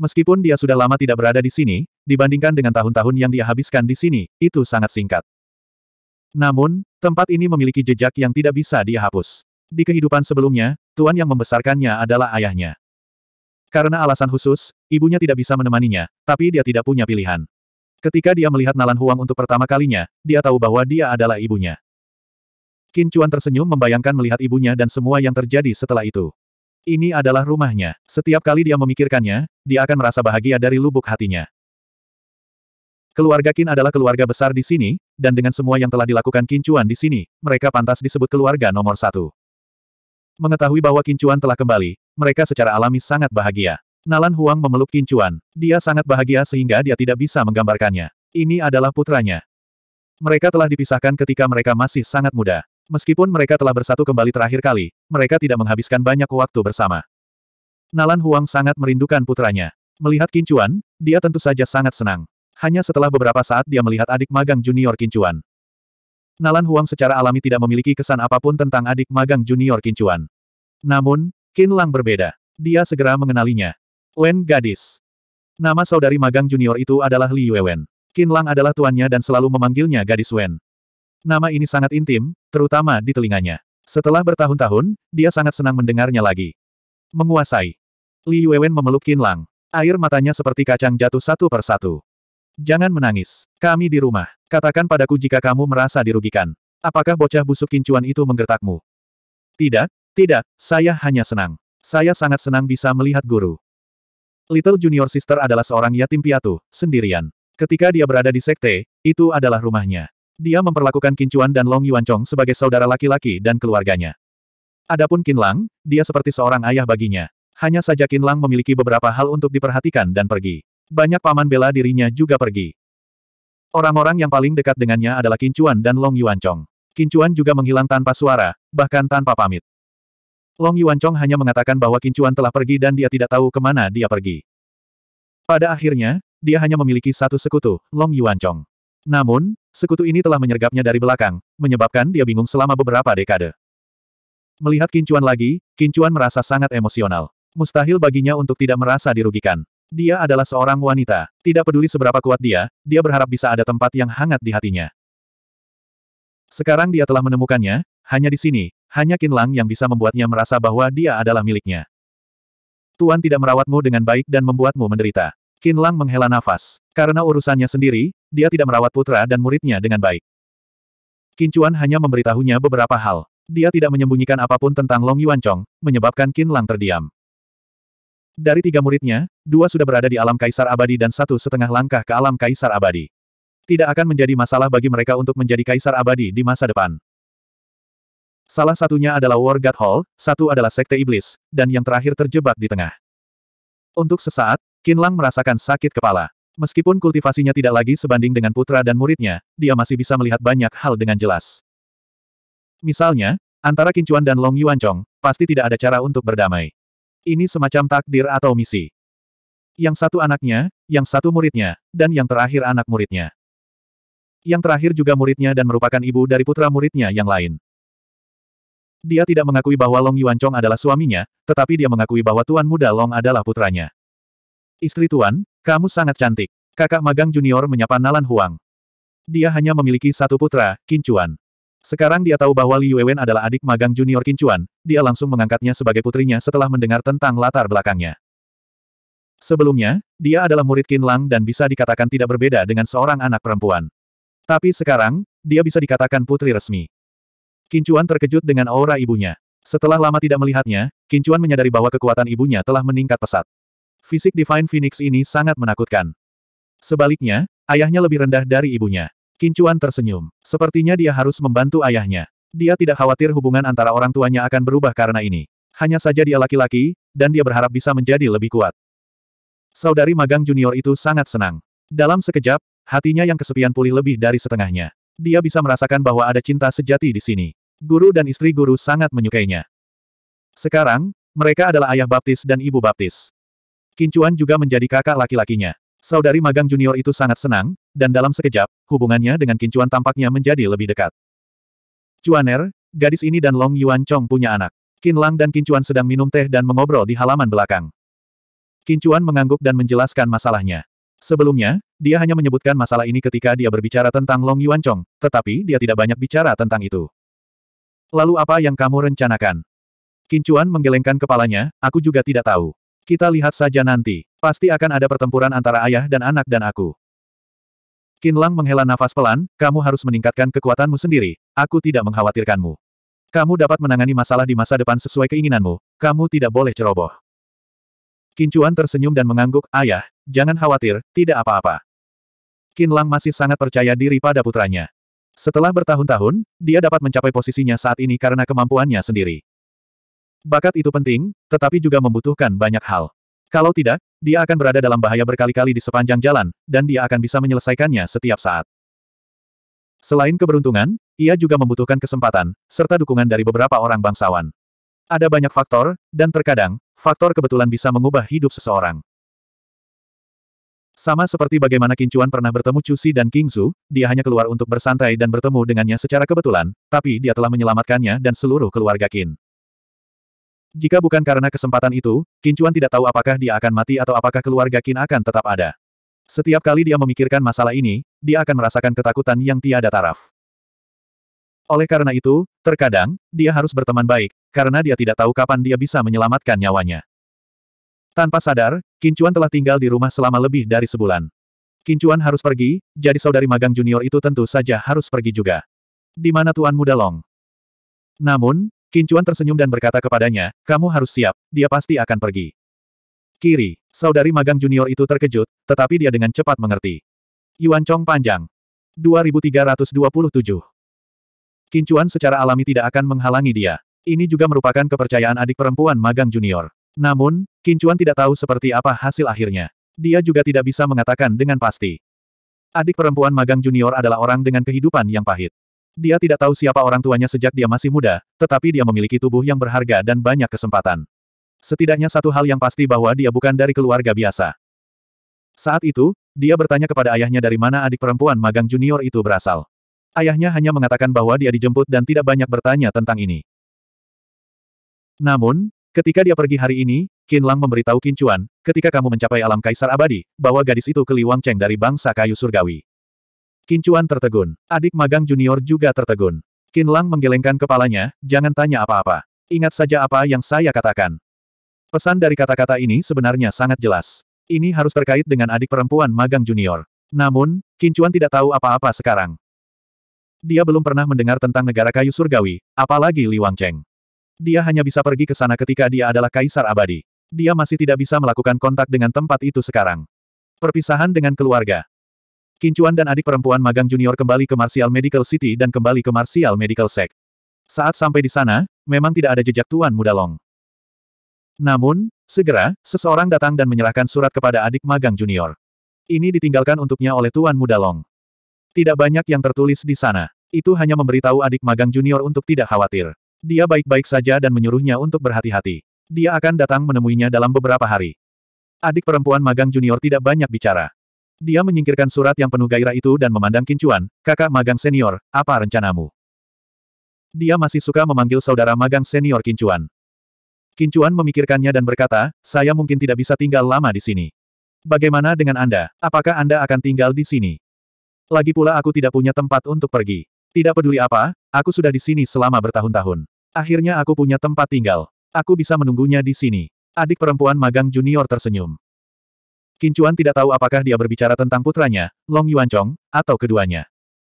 Speaker 1: Meskipun dia sudah lama tidak berada di sini, dibandingkan dengan tahun-tahun yang dia habiskan di sini, itu sangat singkat. Namun, tempat ini memiliki jejak yang tidak bisa dia hapus. Di kehidupan sebelumnya, Tuan yang membesarkannya adalah ayahnya. Karena alasan khusus, ibunya tidak bisa menemaninya, tapi dia tidak punya pilihan. Ketika dia melihat Nalan Huang untuk pertama kalinya, dia tahu bahwa dia adalah ibunya. Qin Chuan tersenyum membayangkan melihat ibunya dan semua yang terjadi setelah itu. Ini adalah rumahnya. Setiap kali dia memikirkannya, dia akan merasa bahagia dari lubuk hatinya. Keluarga Qin adalah keluarga besar di sini, dan dengan semua yang telah dilakukan Qin Chuan di sini, mereka pantas disebut keluarga nomor satu. Mengetahui bahwa Qin Chuan telah kembali, mereka secara alami sangat bahagia. Nalan Huang memeluk Qin Chuan. Dia sangat bahagia sehingga dia tidak bisa menggambarkannya. Ini adalah putranya. Mereka telah dipisahkan ketika mereka masih sangat muda. Meskipun mereka telah bersatu kembali terakhir kali, mereka tidak menghabiskan banyak waktu bersama. Nalan Huang sangat merindukan putranya. Melihat Qin Chuan, dia tentu saja sangat senang. Hanya setelah beberapa saat dia melihat adik magang junior Kincuan. Nalan Huang secara alami tidak memiliki kesan apapun tentang adik magang junior Kincuan. Namun, Kin Lang berbeda. Dia segera mengenalinya. Wen Gadis. Nama saudari magang junior itu adalah Li Yuewen. Kin Lang adalah tuannya dan selalu memanggilnya Gadis Wen. Nama ini sangat intim, terutama di telinganya. Setelah bertahun-tahun, dia sangat senang mendengarnya lagi. Menguasai. Li Yuewen memeluk Kin Lang. Air matanya seperti kacang jatuh satu per satu. Jangan menangis. Kami di rumah. Katakan padaku jika kamu merasa dirugikan. Apakah bocah busuk kincuan itu menggertakmu? Tidak, tidak, saya hanya senang. Saya sangat senang bisa melihat guru. Little Junior Sister adalah seorang yatim piatu, sendirian. Ketika dia berada di sekte, itu adalah rumahnya. Dia memperlakukan Kincuan dan Long Yuanchong sebagai saudara laki-laki dan keluarganya. Adapun Kinlang, dia seperti seorang ayah baginya. Hanya saja Kinlang memiliki beberapa hal untuk diperhatikan dan pergi. Banyak paman bela dirinya juga pergi. Orang-orang yang paling dekat dengannya adalah Kincuan dan Long Yuanchong. Kincuan juga menghilang tanpa suara, bahkan tanpa pamit. Long Yuanchong hanya mengatakan bahwa Kincuan telah pergi dan dia tidak tahu kemana dia pergi. Pada akhirnya, dia hanya memiliki satu sekutu, Long Yuanchong. Namun, sekutu ini telah menyergapnya dari belakang, menyebabkan dia bingung selama beberapa dekade. Melihat Kincuan lagi, Kincuan merasa sangat emosional. Mustahil baginya untuk tidak merasa dirugikan. Dia adalah seorang wanita. Tidak peduli seberapa kuat dia, dia berharap bisa ada tempat yang hangat di hatinya. Sekarang dia telah menemukannya, hanya di sini, hanya Kinlang yang bisa membuatnya merasa bahwa dia adalah miliknya. Tuan tidak merawatmu dengan baik dan membuatmu menderita. Kinlang menghela nafas. Karena urusannya sendiri, dia tidak merawat putra dan muridnya dengan baik. Kincuan hanya memberitahunya beberapa hal. Dia tidak menyembunyikan apapun tentang Long Yuan Chong, menyebabkan Kinlang terdiam. Dari tiga muridnya, dua sudah berada di alam kaisar abadi dan satu setengah langkah ke alam kaisar abadi. Tidak akan menjadi masalah bagi mereka untuk menjadi kaisar abadi di masa depan. Salah satunya adalah War God Hall, satu adalah Sekte Iblis, dan yang terakhir terjebak di tengah. Untuk sesaat, Lang merasakan sakit kepala. Meskipun kultivasinya tidak lagi sebanding dengan putra dan muridnya, dia masih bisa melihat banyak hal dengan jelas. Misalnya, antara Kincuan dan Long Yuanchong, pasti tidak ada cara untuk berdamai. Ini semacam takdir atau misi. Yang satu anaknya, yang satu muridnya, dan yang terakhir anak muridnya. Yang terakhir juga muridnya dan merupakan ibu dari putra muridnya yang lain. Dia tidak mengakui bahwa Long Yuanchong adalah suaminya, tetapi dia mengakui bahwa Tuan Muda Long adalah putranya. Istri Tuan, kamu sangat cantik. Kakak magang junior menyapa Nalan Huang. Dia hanya memiliki satu putra, Kincuan. Sekarang dia tahu bahwa Li Yuewen adalah adik magang junior Kincuan, dia langsung mengangkatnya sebagai putrinya setelah mendengar tentang latar belakangnya. Sebelumnya, dia adalah murid Qin Lang dan bisa dikatakan tidak berbeda dengan seorang anak perempuan. Tapi sekarang, dia bisa dikatakan putri resmi. Kincuan terkejut dengan aura ibunya. Setelah lama tidak melihatnya, Kincuan menyadari bahwa kekuatan ibunya telah meningkat pesat. Fisik Divine Phoenix ini sangat menakutkan. Sebaliknya, ayahnya lebih rendah dari ibunya. Kincuan tersenyum. Sepertinya dia harus membantu ayahnya. Dia tidak khawatir hubungan antara orang tuanya akan berubah karena ini. Hanya saja dia laki-laki, dan dia berharap bisa menjadi lebih kuat. Saudari magang junior itu sangat senang. Dalam sekejap, hatinya yang kesepian pulih lebih dari setengahnya. Dia bisa merasakan bahwa ada cinta sejati di sini. Guru dan istri guru sangat menyukainya. Sekarang, mereka adalah ayah baptis dan ibu baptis. Kincuan juga menjadi kakak laki-lakinya. Saudari magang junior itu sangat senang, dan dalam sekejap, hubungannya dengan Kincuan tampaknya menjadi lebih dekat. Cuaner, gadis ini dan Long Yuan Chong punya anak. Kinlang dan Kincuan sedang minum teh dan mengobrol di halaman belakang. Kincuan mengangguk dan menjelaskan masalahnya. Sebelumnya, dia hanya menyebutkan masalah ini ketika dia berbicara tentang Long Yuan Chong, tetapi dia tidak banyak bicara tentang itu. Lalu apa yang kamu rencanakan? Kincuan menggelengkan kepalanya, aku juga tidak tahu. Kita lihat saja nanti. Pasti akan ada pertempuran antara ayah dan anak dan aku. Kinlang menghela nafas pelan, kamu harus meningkatkan kekuatanmu sendiri, aku tidak mengkhawatirkanmu. Kamu dapat menangani masalah di masa depan sesuai keinginanmu, kamu tidak boleh ceroboh. Kincuan tersenyum dan mengangguk, ayah, jangan khawatir, tidak apa-apa. Kinlang masih sangat percaya diri pada putranya. Setelah bertahun-tahun, dia dapat mencapai posisinya saat ini karena kemampuannya sendiri. Bakat itu penting, tetapi juga membutuhkan banyak hal. Kalau tidak, dia akan berada dalam bahaya berkali-kali di sepanjang jalan, dan dia akan bisa menyelesaikannya setiap saat. Selain keberuntungan, ia juga membutuhkan kesempatan, serta dukungan dari beberapa orang bangsawan. Ada banyak faktor, dan terkadang, faktor kebetulan bisa mengubah hidup seseorang. Sama seperti bagaimana Kincuan pernah bertemu Cusi dan king Kingzu, dia hanya keluar untuk bersantai dan bertemu dengannya secara kebetulan, tapi dia telah menyelamatkannya dan seluruh keluarga Kin. Jika bukan karena kesempatan itu, Kincuan tidak tahu apakah dia akan mati atau apakah keluarga Kin akan tetap ada. Setiap kali dia memikirkan masalah ini, dia akan merasakan ketakutan yang tiada taraf. Oleh karena itu, terkadang, dia harus berteman baik, karena dia tidak tahu kapan dia bisa menyelamatkan nyawanya. Tanpa sadar, Kincuan telah tinggal di rumah selama lebih dari sebulan. Kincuan harus pergi, jadi saudari magang junior itu tentu saja harus pergi juga. Di mana Tuan Muda Long? Namun, Kincuan tersenyum dan berkata kepadanya, kamu harus siap, dia pasti akan pergi. Kiri, saudari magang junior itu terkejut, tetapi dia dengan cepat mengerti. Yuan Chong panjang. 2327. Kincuan secara alami tidak akan menghalangi dia. Ini juga merupakan kepercayaan adik perempuan magang junior. Namun, Kincuan tidak tahu seperti apa hasil akhirnya. Dia juga tidak bisa mengatakan dengan pasti. Adik perempuan magang junior adalah orang dengan kehidupan yang pahit. Dia tidak tahu siapa orang tuanya sejak dia masih muda, tetapi dia memiliki tubuh yang berharga dan banyak kesempatan. Setidaknya satu hal yang pasti bahwa dia bukan dari keluarga biasa. Saat itu, dia bertanya kepada ayahnya dari mana adik perempuan magang junior itu berasal. Ayahnya hanya mengatakan bahwa dia dijemput dan tidak banyak bertanya tentang ini. Namun, ketika dia pergi hari ini, Qin Lang memberitahu Qin Chuan, ketika kamu mencapai alam kaisar abadi, bahwa gadis itu keliwang Cheng dari bangsa kayu surgawi. Kincuan tertegun. Adik magang junior juga tertegun. Kinlang menggelengkan kepalanya, jangan tanya apa-apa. Ingat saja apa yang saya katakan. Pesan dari kata-kata ini sebenarnya sangat jelas. Ini harus terkait dengan adik perempuan magang junior. Namun, Kincuan tidak tahu apa-apa sekarang. Dia belum pernah mendengar tentang negara kayu surgawi, apalagi Li Wang Cheng. Dia hanya bisa pergi ke sana ketika dia adalah kaisar abadi. Dia masih tidak bisa melakukan kontak dengan tempat itu sekarang. Perpisahan dengan keluarga. Kincuan dan adik perempuan magang junior kembali ke Martial Medical City dan kembali ke Martial Medical Sec. Saat sampai di sana, memang tidak ada jejak Tuan Muda Long. Namun, segera, seseorang datang dan menyerahkan surat kepada adik magang junior. Ini ditinggalkan untuknya oleh Tuan Muda Long. Tidak banyak yang tertulis di sana. Itu hanya memberitahu adik magang junior untuk tidak khawatir. Dia baik-baik saja dan menyuruhnya untuk berhati-hati. Dia akan datang menemuinya dalam beberapa hari. Adik perempuan magang junior tidak banyak bicara. Dia menyingkirkan surat yang penuh gairah itu dan memandang Kincuan, kakak magang senior, apa rencanamu? Dia masih suka memanggil saudara magang senior Kincuan. Kincuan memikirkannya dan berkata, saya mungkin tidak bisa tinggal lama di sini. Bagaimana dengan Anda? Apakah Anda akan tinggal di sini? Lagi pula aku tidak punya tempat untuk pergi. Tidak peduli apa, aku sudah di sini selama bertahun-tahun. Akhirnya aku punya tempat tinggal. Aku bisa menunggunya di sini. Adik perempuan magang junior tersenyum. Kincuan tidak tahu apakah dia berbicara tentang putranya, Long Yuan Chong, atau keduanya.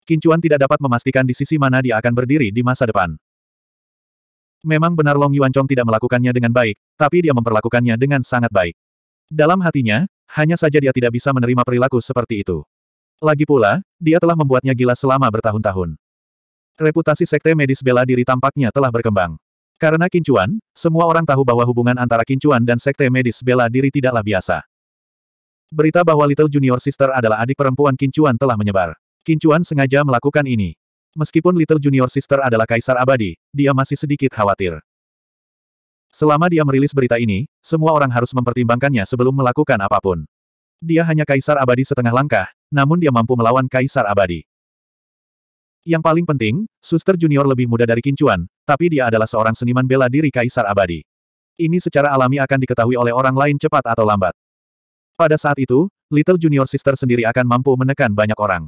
Speaker 1: Kincuan tidak dapat memastikan di sisi mana dia akan berdiri di masa depan. Memang benar Long Yuan Chong tidak melakukannya dengan baik, tapi dia memperlakukannya dengan sangat baik. Dalam hatinya, hanya saja dia tidak bisa menerima perilaku seperti itu. Lagi pula, dia telah membuatnya gila selama bertahun-tahun. Reputasi sekte medis bela diri tampaknya telah berkembang. Karena Kincuan, semua orang tahu bahwa hubungan antara Kincuan dan sekte medis bela diri tidaklah biasa. Berita bahwa Little Junior Sister adalah adik perempuan Kincuan telah menyebar. Kincuan sengaja melakukan ini. Meskipun Little Junior Sister adalah kaisar abadi, dia masih sedikit khawatir. Selama dia merilis berita ini, semua orang harus mempertimbangkannya sebelum melakukan apapun. Dia hanya kaisar abadi setengah langkah, namun dia mampu melawan kaisar abadi. Yang paling penting, Suster Junior lebih muda dari Kincuan, tapi dia adalah seorang seniman bela diri kaisar abadi. Ini secara alami akan diketahui oleh orang lain cepat atau lambat. Pada saat itu, Little Junior Sister sendiri akan mampu menekan banyak orang.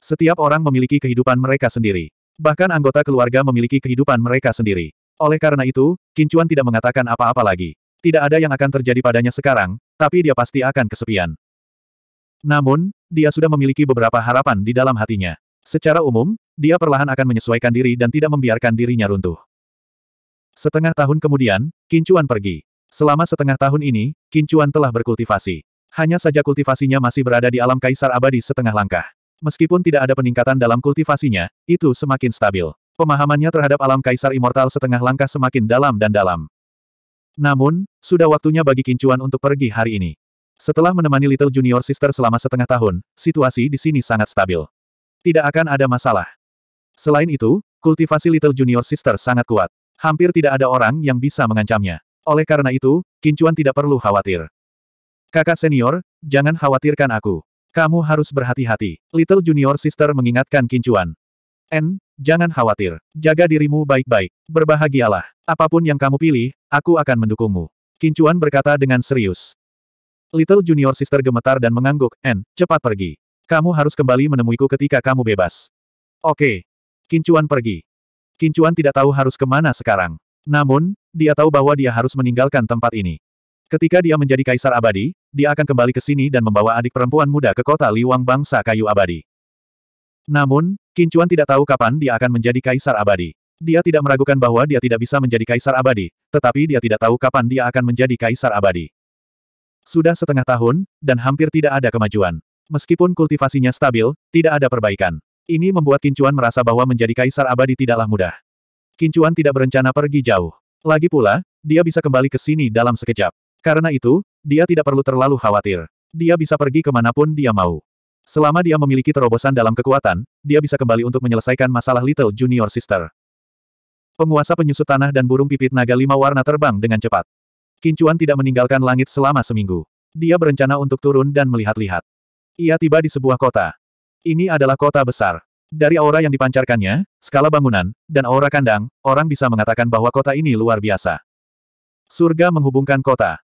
Speaker 1: Setiap orang memiliki kehidupan mereka sendiri. Bahkan anggota keluarga memiliki kehidupan mereka sendiri. Oleh karena itu, Kincuan tidak mengatakan apa-apa lagi. Tidak ada yang akan terjadi padanya sekarang, tapi dia pasti akan kesepian. Namun, dia sudah memiliki beberapa harapan di dalam hatinya. Secara umum, dia perlahan akan menyesuaikan diri dan tidak membiarkan dirinya runtuh. Setengah tahun kemudian, Kincuan pergi. Selama setengah tahun ini, Kincuan telah berkultivasi. Hanya saja kultivasinya masih berada di alam kaisar abadi setengah langkah. Meskipun tidak ada peningkatan dalam kultivasinya, itu semakin stabil. Pemahamannya terhadap alam kaisar immortal setengah langkah semakin dalam dan dalam. Namun, sudah waktunya bagi Kincuan untuk pergi hari ini. Setelah menemani Little Junior Sister selama setengah tahun, situasi di sini sangat stabil. Tidak akan ada masalah. Selain itu, kultivasi Little Junior Sister sangat kuat. Hampir tidak ada orang yang bisa mengancamnya. Oleh karena itu, Kincuan tidak perlu khawatir. Kakak senior, jangan khawatirkan aku. Kamu harus berhati-hati. Little Junior Sister mengingatkan Kincuan. N, jangan khawatir. Jaga dirimu baik-baik. Berbahagialah. Apapun yang kamu pilih, aku akan mendukungmu. Kincuan berkata dengan serius. Little Junior Sister gemetar dan mengangguk, N, cepat pergi. Kamu harus kembali menemuiku ketika kamu bebas. Oke. Kincuan pergi. Kincuan tidak tahu harus kemana sekarang. Namun, dia tahu bahwa dia harus meninggalkan tempat ini. Ketika dia menjadi kaisar abadi, dia akan kembali ke sini dan membawa adik perempuan muda ke kota Liwang bangsa kayu abadi. Namun, Kincuan tidak tahu kapan dia akan menjadi kaisar abadi. Dia tidak meragukan bahwa dia tidak bisa menjadi kaisar abadi, tetapi dia tidak tahu kapan dia akan menjadi kaisar abadi. Sudah setengah tahun, dan hampir tidak ada kemajuan. Meskipun kultivasinya stabil, tidak ada perbaikan. Ini membuat Kincuan merasa bahwa menjadi kaisar abadi tidaklah mudah. Kincuan tidak berencana pergi jauh. Lagi pula, dia bisa kembali ke sini dalam sekejap. Karena itu, dia tidak perlu terlalu khawatir. Dia bisa pergi kemanapun dia mau. Selama dia memiliki terobosan dalam kekuatan, dia bisa kembali untuk menyelesaikan masalah Little Junior Sister. Penguasa penyusut tanah dan burung pipit naga lima warna terbang dengan cepat. Kincuan tidak meninggalkan langit selama seminggu. Dia berencana untuk turun dan melihat-lihat. Ia tiba di sebuah kota. Ini adalah kota besar. Dari aura yang dipancarkannya, skala bangunan, dan aura kandang, orang bisa mengatakan bahwa kota ini luar biasa. Surga menghubungkan kota.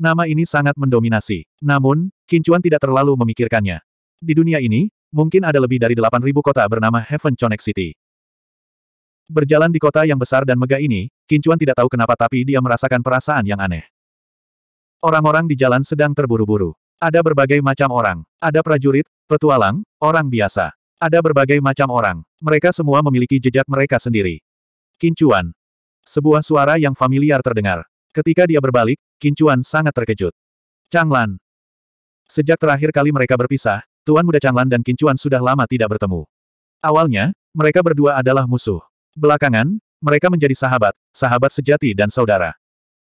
Speaker 1: Nama ini sangat mendominasi. Namun, Kincuan tidak terlalu memikirkannya. Di dunia ini, mungkin ada lebih dari 8.000 kota bernama Heaven Connect City. Berjalan di kota yang besar dan megah ini, Kincuan tidak tahu kenapa tapi dia merasakan perasaan yang aneh. Orang-orang di jalan sedang terburu-buru. Ada berbagai macam orang. Ada prajurit, petualang, orang biasa. Ada berbagai macam orang. Mereka semua memiliki jejak mereka sendiri. Kincuan. Sebuah suara yang familiar terdengar. Ketika dia berbalik, Kincuan sangat terkejut. Changlan. Sejak terakhir kali mereka berpisah, Tuan Muda Changlan dan Kincuan sudah lama tidak bertemu. Awalnya, mereka berdua adalah musuh. Belakangan, mereka menjadi sahabat, sahabat sejati dan saudara.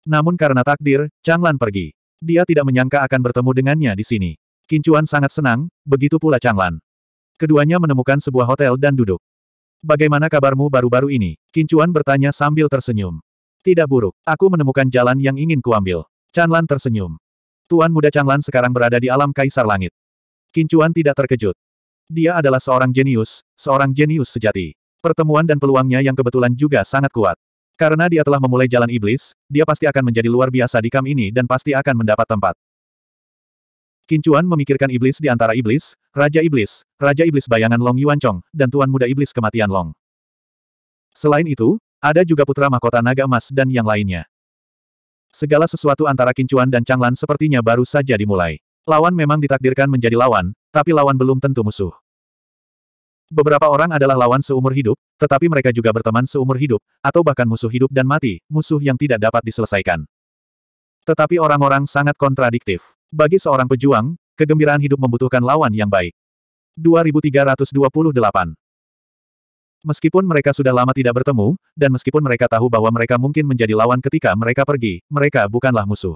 Speaker 1: Namun karena takdir, Changlan pergi. Dia tidak menyangka akan bertemu dengannya di sini. Kincuan sangat senang, begitu pula Changlan. Keduanya menemukan sebuah hotel dan duduk. Bagaimana kabarmu baru-baru ini? Kincuan bertanya sambil tersenyum. Tidak buruk, aku menemukan jalan yang ingin kuambil. Chanlan tersenyum. Tuan muda Chanlan sekarang berada di alam kaisar langit. Kincuan tidak terkejut. Dia adalah seorang jenius, seorang jenius sejati. Pertemuan dan peluangnya yang kebetulan juga sangat kuat. Karena dia telah memulai jalan iblis, dia pasti akan menjadi luar biasa di kam ini dan pasti akan mendapat tempat. Kincuan memikirkan iblis di antara iblis, Raja Iblis, Raja Iblis bayangan Long Yuan Chong, dan Tuan Muda Iblis kematian Long. Selain itu, ada juga putra mahkota naga emas dan yang lainnya. Segala sesuatu antara Kincuan dan Changlan sepertinya baru saja dimulai. Lawan memang ditakdirkan menjadi lawan, tapi lawan belum tentu musuh. Beberapa orang adalah lawan seumur hidup, tetapi mereka juga berteman seumur hidup, atau bahkan musuh hidup dan mati, musuh yang tidak dapat diselesaikan. Tetapi orang-orang sangat kontradiktif. Bagi seorang pejuang, kegembiraan hidup membutuhkan lawan yang baik. 2328 Meskipun mereka sudah lama tidak bertemu, dan meskipun mereka tahu bahwa mereka mungkin menjadi lawan ketika mereka pergi, mereka bukanlah musuh.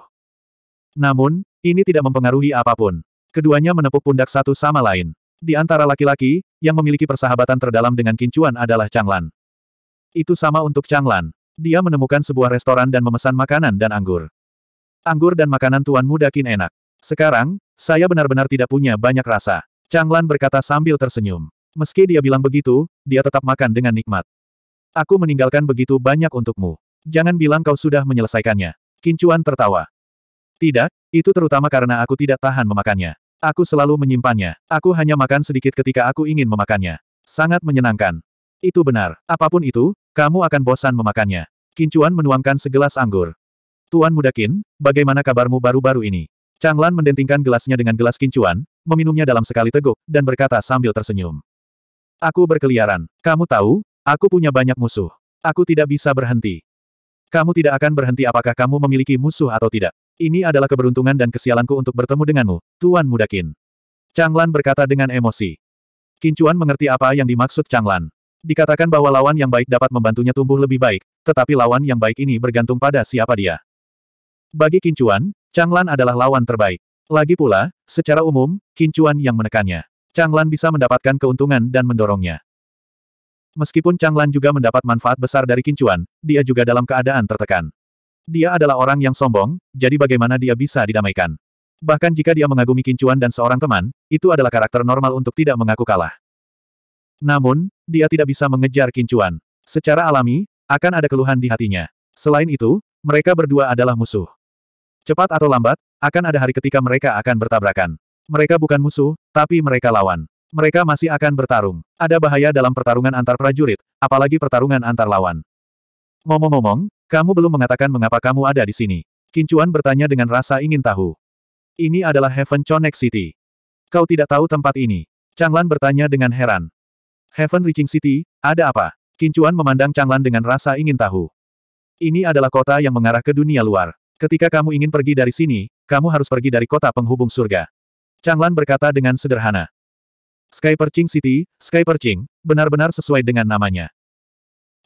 Speaker 1: Namun, ini tidak mempengaruhi apapun. Keduanya menepuk pundak satu sama lain. Di antara laki-laki, yang memiliki persahabatan terdalam dengan Kincuan adalah Changlan. Itu sama untuk Changlan. Dia menemukan sebuah restoran dan memesan makanan dan anggur. Anggur dan makanan tuan muda kin enak. Sekarang, saya benar-benar tidak punya banyak rasa. Chang berkata sambil tersenyum. Meski dia bilang begitu, dia tetap makan dengan nikmat. Aku meninggalkan begitu banyak untukmu. Jangan bilang kau sudah menyelesaikannya. Kincuan tertawa. Tidak, itu terutama karena aku tidak tahan memakannya. Aku selalu menyimpannya. Aku hanya makan sedikit ketika aku ingin memakannya. Sangat menyenangkan. Itu benar. Apapun itu, kamu akan bosan memakannya. Kincuan menuangkan segelas anggur. Tuan Mudakin, bagaimana kabarmu baru-baru ini? Changlan mendentingkan gelasnya dengan gelas kincuan, meminumnya dalam sekali teguk, dan berkata sambil tersenyum. Aku berkeliaran. Kamu tahu, aku punya banyak musuh. Aku tidak bisa berhenti. Kamu tidak akan berhenti apakah kamu memiliki musuh atau tidak. Ini adalah keberuntungan dan kesialanku untuk bertemu denganmu, Tuan Mudakin. Qin. Changlan berkata dengan emosi. Kincuan mengerti apa yang dimaksud Changlan. Dikatakan bahwa lawan yang baik dapat membantunya tumbuh lebih baik, tetapi lawan yang baik ini bergantung pada siapa dia. Bagi Kincuan, Changlan adalah lawan terbaik. Lagi pula, secara umum, Kincuan yang menekannya. Changlan bisa mendapatkan keuntungan dan mendorongnya. Meskipun Changlan juga mendapat manfaat besar dari Kincuan, dia juga dalam keadaan tertekan. Dia adalah orang yang sombong, jadi bagaimana dia bisa didamaikan? Bahkan jika dia mengagumi Kincuan dan seorang teman, itu adalah karakter normal untuk tidak mengaku kalah. Namun, dia tidak bisa mengejar Kincuan. Secara alami, akan ada keluhan di hatinya. Selain itu, mereka berdua adalah musuh. Cepat atau lambat, akan ada hari ketika mereka akan bertabrakan. Mereka bukan musuh, tapi mereka lawan. Mereka masih akan bertarung. Ada bahaya dalam pertarungan antar prajurit, apalagi pertarungan antar lawan. Ngomong-ngomong, kamu belum mengatakan mengapa kamu ada di sini. Kincuan bertanya dengan rasa ingin tahu. Ini adalah Heaven Connect City. Kau tidak tahu tempat ini. Changlan bertanya dengan heran. Heaven Reaching City, ada apa? Kincuan memandang Changlan dengan rasa ingin tahu. Ini adalah kota yang mengarah ke dunia luar. Ketika kamu ingin pergi dari sini, kamu harus pergi dari kota penghubung surga. Changlan berkata dengan sederhana. Sky City, Sky benar-benar sesuai dengan namanya.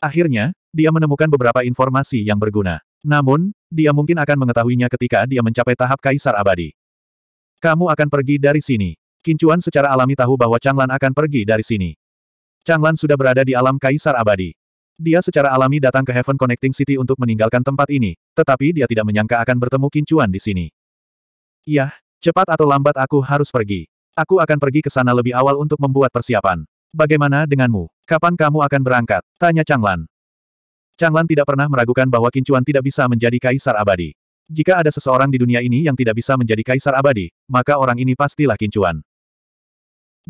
Speaker 1: Akhirnya, dia menemukan beberapa informasi yang berguna. Namun, dia mungkin akan mengetahuinya ketika dia mencapai tahap kaisar abadi. Kamu akan pergi dari sini. Kincuan secara alami tahu bahwa Changlan akan pergi dari sini. Changlan sudah berada di alam kaisar abadi. Dia secara alami datang ke Heaven Connecting City untuk meninggalkan tempat ini, tetapi dia tidak menyangka akan bertemu Kincuan di sini. Yah, cepat atau lambat aku harus pergi. Aku akan pergi ke sana lebih awal untuk membuat persiapan. Bagaimana denganmu? Kapan kamu akan berangkat? Tanya Changlan. Changlan tidak pernah meragukan bahwa Kincuan tidak bisa menjadi kaisar abadi. Jika ada seseorang di dunia ini yang tidak bisa menjadi kaisar abadi, maka orang ini pastilah Kincuan.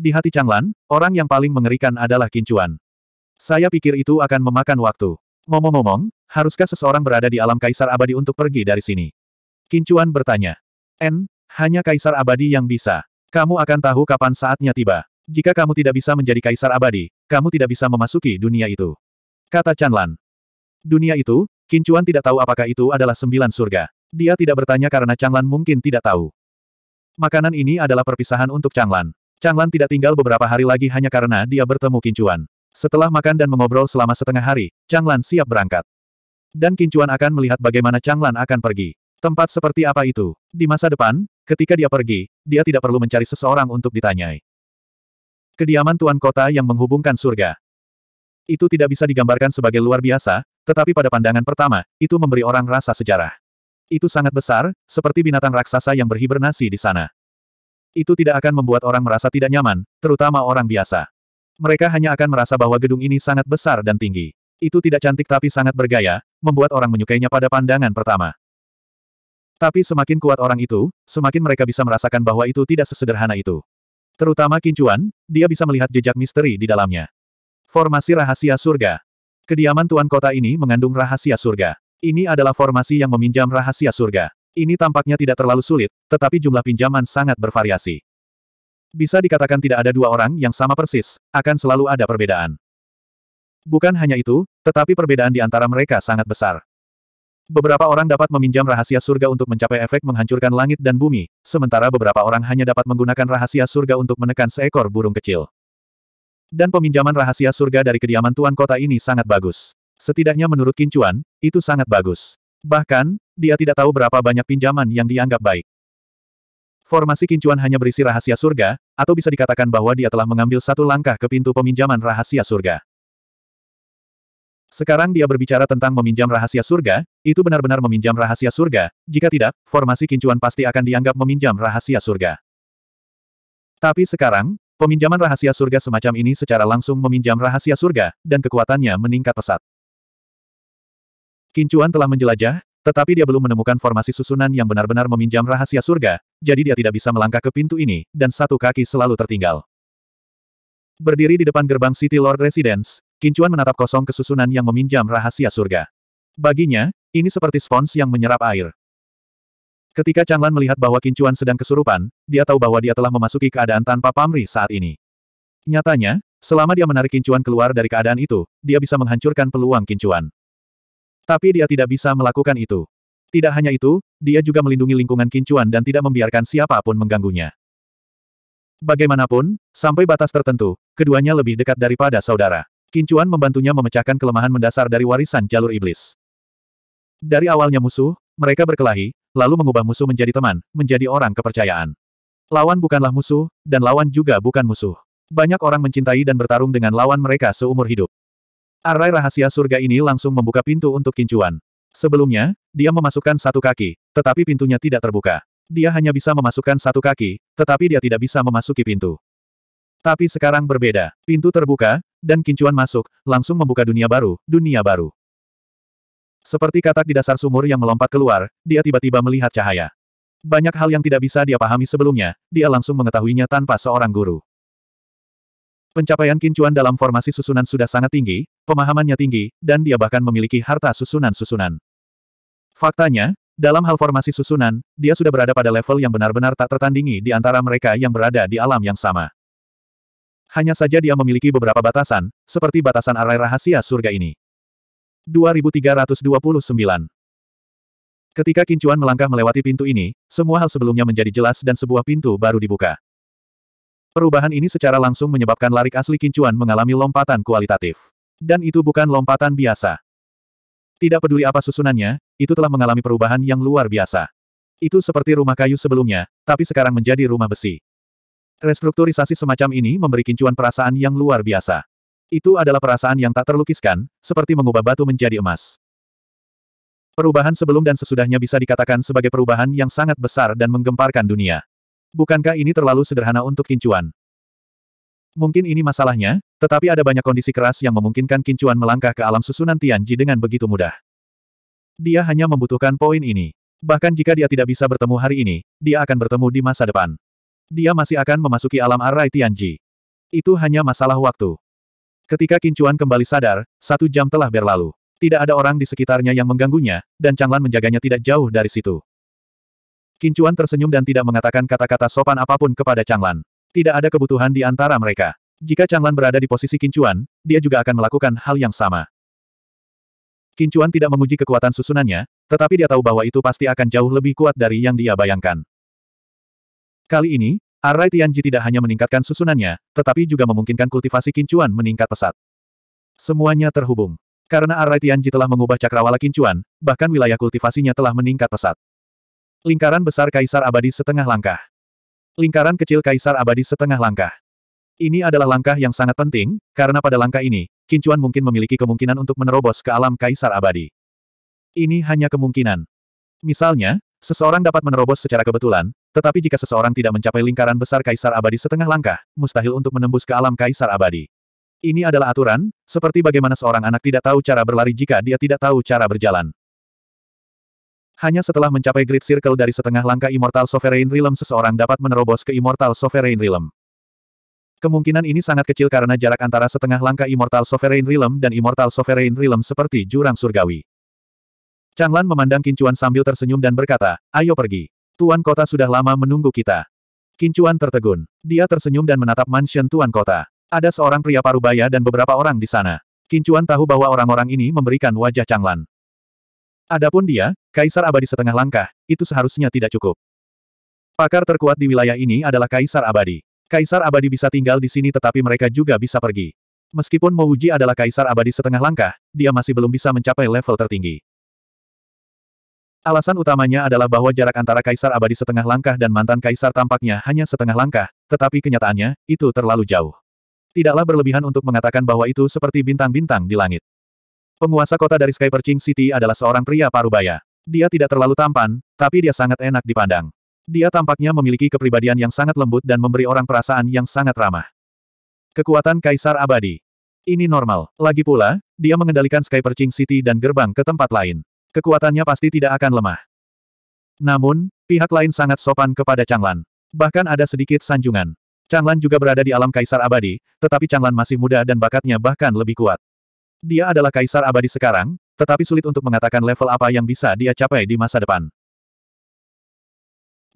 Speaker 1: Di hati Changlan, orang yang paling mengerikan adalah Kincuan. Saya pikir itu akan memakan waktu. Ngomong-ngomong, haruskah seseorang berada di alam kaisar abadi untuk pergi dari sini? Kincuan bertanya. N, hanya kaisar abadi yang bisa. Kamu akan tahu kapan saatnya tiba. Jika kamu tidak bisa menjadi kaisar abadi, kamu tidak bisa memasuki dunia itu. Kata Chanlan. Dunia itu, Kincuan tidak tahu apakah itu adalah sembilan surga. Dia tidak bertanya karena Changlan mungkin tidak tahu. Makanan ini adalah perpisahan untuk Changlan. Changlan tidak tinggal beberapa hari lagi hanya karena dia bertemu Kincuan. Setelah makan dan mengobrol selama setengah hari, Chang Lan siap berangkat. Dan Kincuan akan melihat bagaimana Chang Lan akan pergi. Tempat seperti apa itu? Di masa depan, ketika dia pergi, dia tidak perlu mencari seseorang untuk ditanyai. Kediaman Tuan Kota yang menghubungkan surga. Itu tidak bisa digambarkan sebagai luar biasa, tetapi pada pandangan pertama, itu memberi orang rasa sejarah. Itu sangat besar, seperti binatang raksasa yang berhibernasi di sana. Itu tidak akan membuat orang merasa tidak nyaman, terutama orang biasa. Mereka hanya akan merasa bahwa gedung ini sangat besar dan tinggi. Itu tidak cantik tapi sangat bergaya, membuat orang menyukainya pada pandangan pertama. Tapi semakin kuat orang itu, semakin mereka bisa merasakan bahwa itu tidak sesederhana itu. Terutama Kincuan, dia bisa melihat jejak misteri di dalamnya. Formasi Rahasia Surga Kediaman Tuan Kota ini mengandung rahasia surga. Ini adalah formasi yang meminjam rahasia surga. Ini tampaknya tidak terlalu sulit, tetapi jumlah pinjaman sangat bervariasi. Bisa dikatakan tidak ada dua orang yang sama persis, akan selalu ada perbedaan. Bukan hanya itu, tetapi perbedaan di antara mereka sangat besar. Beberapa orang dapat meminjam rahasia surga untuk mencapai efek menghancurkan langit dan bumi, sementara beberapa orang hanya dapat menggunakan rahasia surga untuk menekan seekor burung kecil. Dan peminjaman rahasia surga dari kediaman tuan kota ini sangat bagus. Setidaknya menurut Kincuan, itu sangat bagus. Bahkan, dia tidak tahu berapa banyak pinjaman yang dianggap baik. Formasi Kincuan hanya berisi rahasia surga, atau bisa dikatakan bahwa dia telah mengambil satu langkah ke pintu peminjaman rahasia surga. Sekarang dia berbicara tentang meminjam rahasia surga, itu benar-benar meminjam rahasia surga, jika tidak, formasi kincuan pasti akan dianggap meminjam rahasia surga. Tapi sekarang, Peminjaman rahasia surga semacam ini secara langsung meminjam rahasia surga, dan kekuatannya meningkat pesat. Kincuan telah menjelajah, tetapi dia belum menemukan formasi susunan yang benar-benar meminjam rahasia surga, jadi dia tidak bisa melangkah ke pintu ini, dan satu kaki selalu tertinggal. Berdiri di depan gerbang City Lord Residence, Kincuan menatap kosong ke susunan yang meminjam rahasia surga. Baginya, ini seperti spons yang menyerap air. Ketika Changlan melihat bahwa Kincuan sedang kesurupan, dia tahu bahwa dia telah memasuki keadaan tanpa pamri saat ini. Nyatanya, selama dia menarik Kincuan keluar dari keadaan itu, dia bisa menghancurkan peluang Kincuan. Tapi dia tidak bisa melakukan itu. Tidak hanya itu, dia juga melindungi lingkungan kincuan dan tidak membiarkan siapapun mengganggunya. Bagaimanapun, sampai batas tertentu, keduanya lebih dekat daripada saudara. Kincuan membantunya memecahkan kelemahan mendasar dari warisan jalur iblis. Dari awalnya musuh, mereka berkelahi, lalu mengubah musuh menjadi teman, menjadi orang kepercayaan. Lawan bukanlah musuh, dan lawan juga bukan musuh. Banyak orang mencintai dan bertarung dengan lawan mereka seumur hidup. Arai rahasia surga ini langsung membuka pintu untuk kincuan. Sebelumnya, dia memasukkan satu kaki, tetapi pintunya tidak terbuka. Dia hanya bisa memasukkan satu kaki, tetapi dia tidak bisa memasuki pintu. Tapi sekarang berbeda. Pintu terbuka, dan kincuan masuk, langsung membuka dunia baru, dunia baru. Seperti katak di dasar sumur yang melompat keluar, dia tiba-tiba melihat cahaya. Banyak hal yang tidak bisa dia pahami sebelumnya, dia langsung mengetahuinya tanpa seorang guru. Pencapaian Kincuan dalam formasi susunan sudah sangat tinggi, pemahamannya tinggi, dan dia bahkan memiliki harta susunan-susunan. Faktanya, dalam hal formasi susunan, dia sudah berada pada level yang benar-benar tak tertandingi di antara mereka yang berada di alam yang sama. Hanya saja dia memiliki beberapa batasan, seperti batasan arai rahasia surga ini. 2329 Ketika Kincuan melangkah melewati pintu ini, semua hal sebelumnya menjadi jelas dan sebuah pintu baru dibuka. Perubahan ini secara langsung menyebabkan larik asli Kincuan mengalami lompatan kualitatif. Dan itu bukan lompatan biasa. Tidak peduli apa susunannya, itu telah mengalami perubahan yang luar biasa. Itu seperti rumah kayu sebelumnya, tapi sekarang menjadi rumah besi. Restrukturisasi semacam ini memberi Kincuan perasaan yang luar biasa. Itu adalah perasaan yang tak terlukiskan, seperti mengubah batu menjadi emas. Perubahan sebelum dan sesudahnya bisa dikatakan sebagai perubahan yang sangat besar dan menggemparkan dunia. Bukankah ini terlalu sederhana untuk kincuan? Mungkin ini masalahnya, tetapi ada banyak kondisi keras yang memungkinkan kincuan melangkah ke alam susunan Tianji dengan begitu mudah. Dia hanya membutuhkan poin ini. Bahkan jika dia tidak bisa bertemu hari ini, dia akan bertemu di masa depan. Dia masih akan memasuki alam arai Tianji. Itu hanya masalah waktu. Ketika Kincuan kembali sadar, satu jam telah berlalu. Tidak ada orang di sekitarnya yang mengganggunya, dan Changlan menjaganya tidak jauh dari situ. Kincuan tersenyum dan tidak mengatakan kata-kata sopan apapun kepada Changlan. Tidak ada kebutuhan di antara mereka. Jika Changlan berada di posisi Kincuan, dia juga akan melakukan hal yang sama. Kincuan tidak menguji kekuatan susunannya, tetapi dia tahu bahwa itu pasti akan jauh lebih kuat dari yang dia bayangkan. Kali ini, Arai Tianji tidak hanya meningkatkan susunannya, tetapi juga memungkinkan kultivasi Kincuan meningkat pesat. Semuanya terhubung. Karena Arai Tianji telah mengubah cakrawala Kincuan, bahkan wilayah kultivasinya telah meningkat pesat. Lingkaran besar kaisar abadi setengah langkah. Lingkaran kecil kaisar abadi setengah langkah. Ini adalah langkah yang sangat penting, karena pada langkah ini, Kincuan mungkin memiliki kemungkinan untuk menerobos ke alam kaisar abadi. Ini hanya kemungkinan. Misalnya, seseorang dapat menerobos secara kebetulan, tetapi jika seseorang tidak mencapai lingkaran besar kaisar abadi setengah langkah, mustahil untuk menembus ke alam kaisar abadi. Ini adalah aturan, seperti bagaimana seorang anak tidak tahu cara berlari jika dia tidak tahu cara berjalan. Hanya setelah mencapai Great Circle dari setengah langkah Immortal Sovereign Realm seseorang dapat menerobos ke Immortal Sovereign Realm. Kemungkinan ini sangat kecil karena jarak antara setengah langkah Immortal Sovereign Realm dan Immortal Sovereign Realm seperti jurang surgawi. Changlan memandang Kincuan sambil tersenyum dan berkata, ayo pergi. Tuan Kota sudah lama menunggu kita. Kincuan tertegun. Dia tersenyum dan menatap mansion Tuan Kota. Ada seorang pria parubaya dan beberapa orang di sana. Kincuan tahu bahwa orang-orang ini memberikan wajah Changlan. Adapun dia, Kaisar Abadi setengah langkah, itu seharusnya tidak cukup. Pakar terkuat di wilayah ini adalah Kaisar Abadi. Kaisar Abadi bisa tinggal di sini tetapi mereka juga bisa pergi. Meskipun Mouji adalah Kaisar Abadi setengah langkah, dia masih belum bisa mencapai level tertinggi. Alasan utamanya adalah bahwa jarak antara kaisar abadi setengah langkah dan mantan kaisar tampaknya hanya setengah langkah, tetapi kenyataannya, itu terlalu jauh. Tidaklah berlebihan untuk mengatakan bahwa itu seperti bintang-bintang di langit. Penguasa kota dari Sky Perching City adalah seorang pria parubaya. Dia tidak terlalu tampan, tapi dia sangat enak dipandang. Dia tampaknya memiliki kepribadian yang sangat lembut dan memberi orang perasaan yang sangat ramah. Kekuatan Kaisar Abadi. Ini normal. Lagi pula, dia mengendalikan Sky Perching City dan gerbang ke tempat lain. Kekuatannya pasti tidak akan lemah. Namun, pihak lain sangat sopan kepada Changlan. Bahkan ada sedikit sanjungan. Changlan juga berada di alam Kaisar Abadi, tetapi Changlan masih muda dan bakatnya bahkan lebih kuat. Dia adalah kaisar abadi sekarang, tetapi sulit untuk mengatakan level apa yang bisa dia capai di masa depan.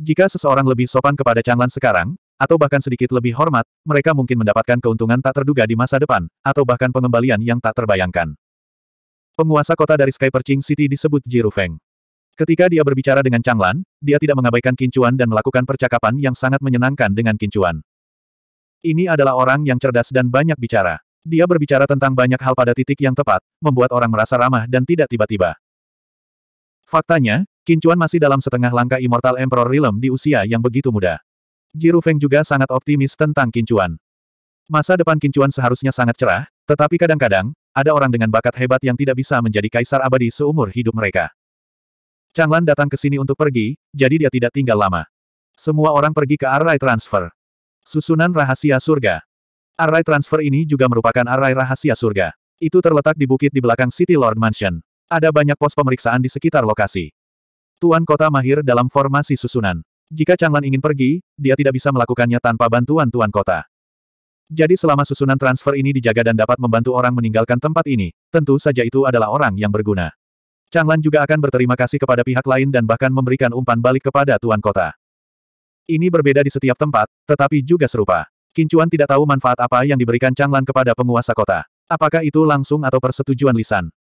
Speaker 1: Jika seseorang lebih sopan kepada Changlan sekarang, atau bahkan sedikit lebih hormat, mereka mungkin mendapatkan keuntungan tak terduga di masa depan, atau bahkan pengembalian yang tak terbayangkan. Penguasa kota dari Sky Perching City disebut Jiru Feng. Ketika dia berbicara dengan Changlan, dia tidak mengabaikan Kincuan dan melakukan percakapan yang sangat menyenangkan dengan Kincuan. Ini adalah orang yang cerdas dan banyak bicara. Dia berbicara tentang banyak hal pada titik yang tepat, membuat orang merasa ramah dan tidak tiba-tiba. Faktanya, Kincuan masih dalam setengah langkah Immortal Emperor Realm di usia yang begitu muda. Jiru Feng juga sangat optimis tentang Kincuan. Masa depan Kincuan seharusnya sangat cerah, tetapi kadang-kadang, ada orang dengan bakat hebat yang tidak bisa menjadi kaisar abadi seumur hidup mereka. Changlan datang ke sini untuk pergi, jadi dia tidak tinggal lama. Semua orang pergi ke Array transfer. Susunan rahasia surga. Array transfer ini juga merupakan array rahasia surga. Itu terletak di bukit di belakang City Lord Mansion. Ada banyak pos pemeriksaan di sekitar lokasi. Tuan kota mahir dalam formasi susunan. Jika Changlan ingin pergi, dia tidak bisa melakukannya tanpa bantuan tuan kota. Jadi selama susunan transfer ini dijaga dan dapat membantu orang meninggalkan tempat ini, tentu saja itu adalah orang yang berguna. Changlan juga akan berterima kasih kepada pihak lain dan bahkan memberikan umpan balik kepada tuan kota. Ini berbeda di setiap tempat, tetapi juga serupa. Kincuan tidak tahu manfaat apa yang diberikan Changlan kepada penguasa kota. Apakah itu langsung atau persetujuan lisan?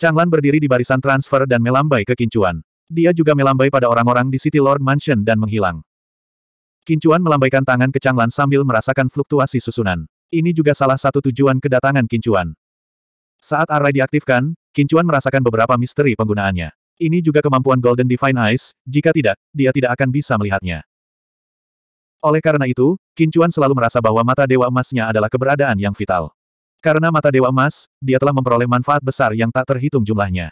Speaker 1: Changlan berdiri di barisan transfer dan melambai ke Kincuan. Dia juga melambai pada orang-orang di City Lord Mansion dan menghilang. Kincuan melambaikan tangan ke Changlan sambil merasakan fluktuasi susunan. Ini juga salah satu tujuan kedatangan Kincuan. Saat array diaktifkan, Kincuan merasakan beberapa misteri penggunaannya. Ini juga kemampuan Golden Divine Eyes, jika tidak, dia tidak akan bisa melihatnya. Oleh karena itu, Kincuan selalu merasa bahwa mata Dewa Emasnya adalah keberadaan yang vital. Karena mata Dewa Emas, dia telah memperoleh manfaat besar yang tak terhitung jumlahnya.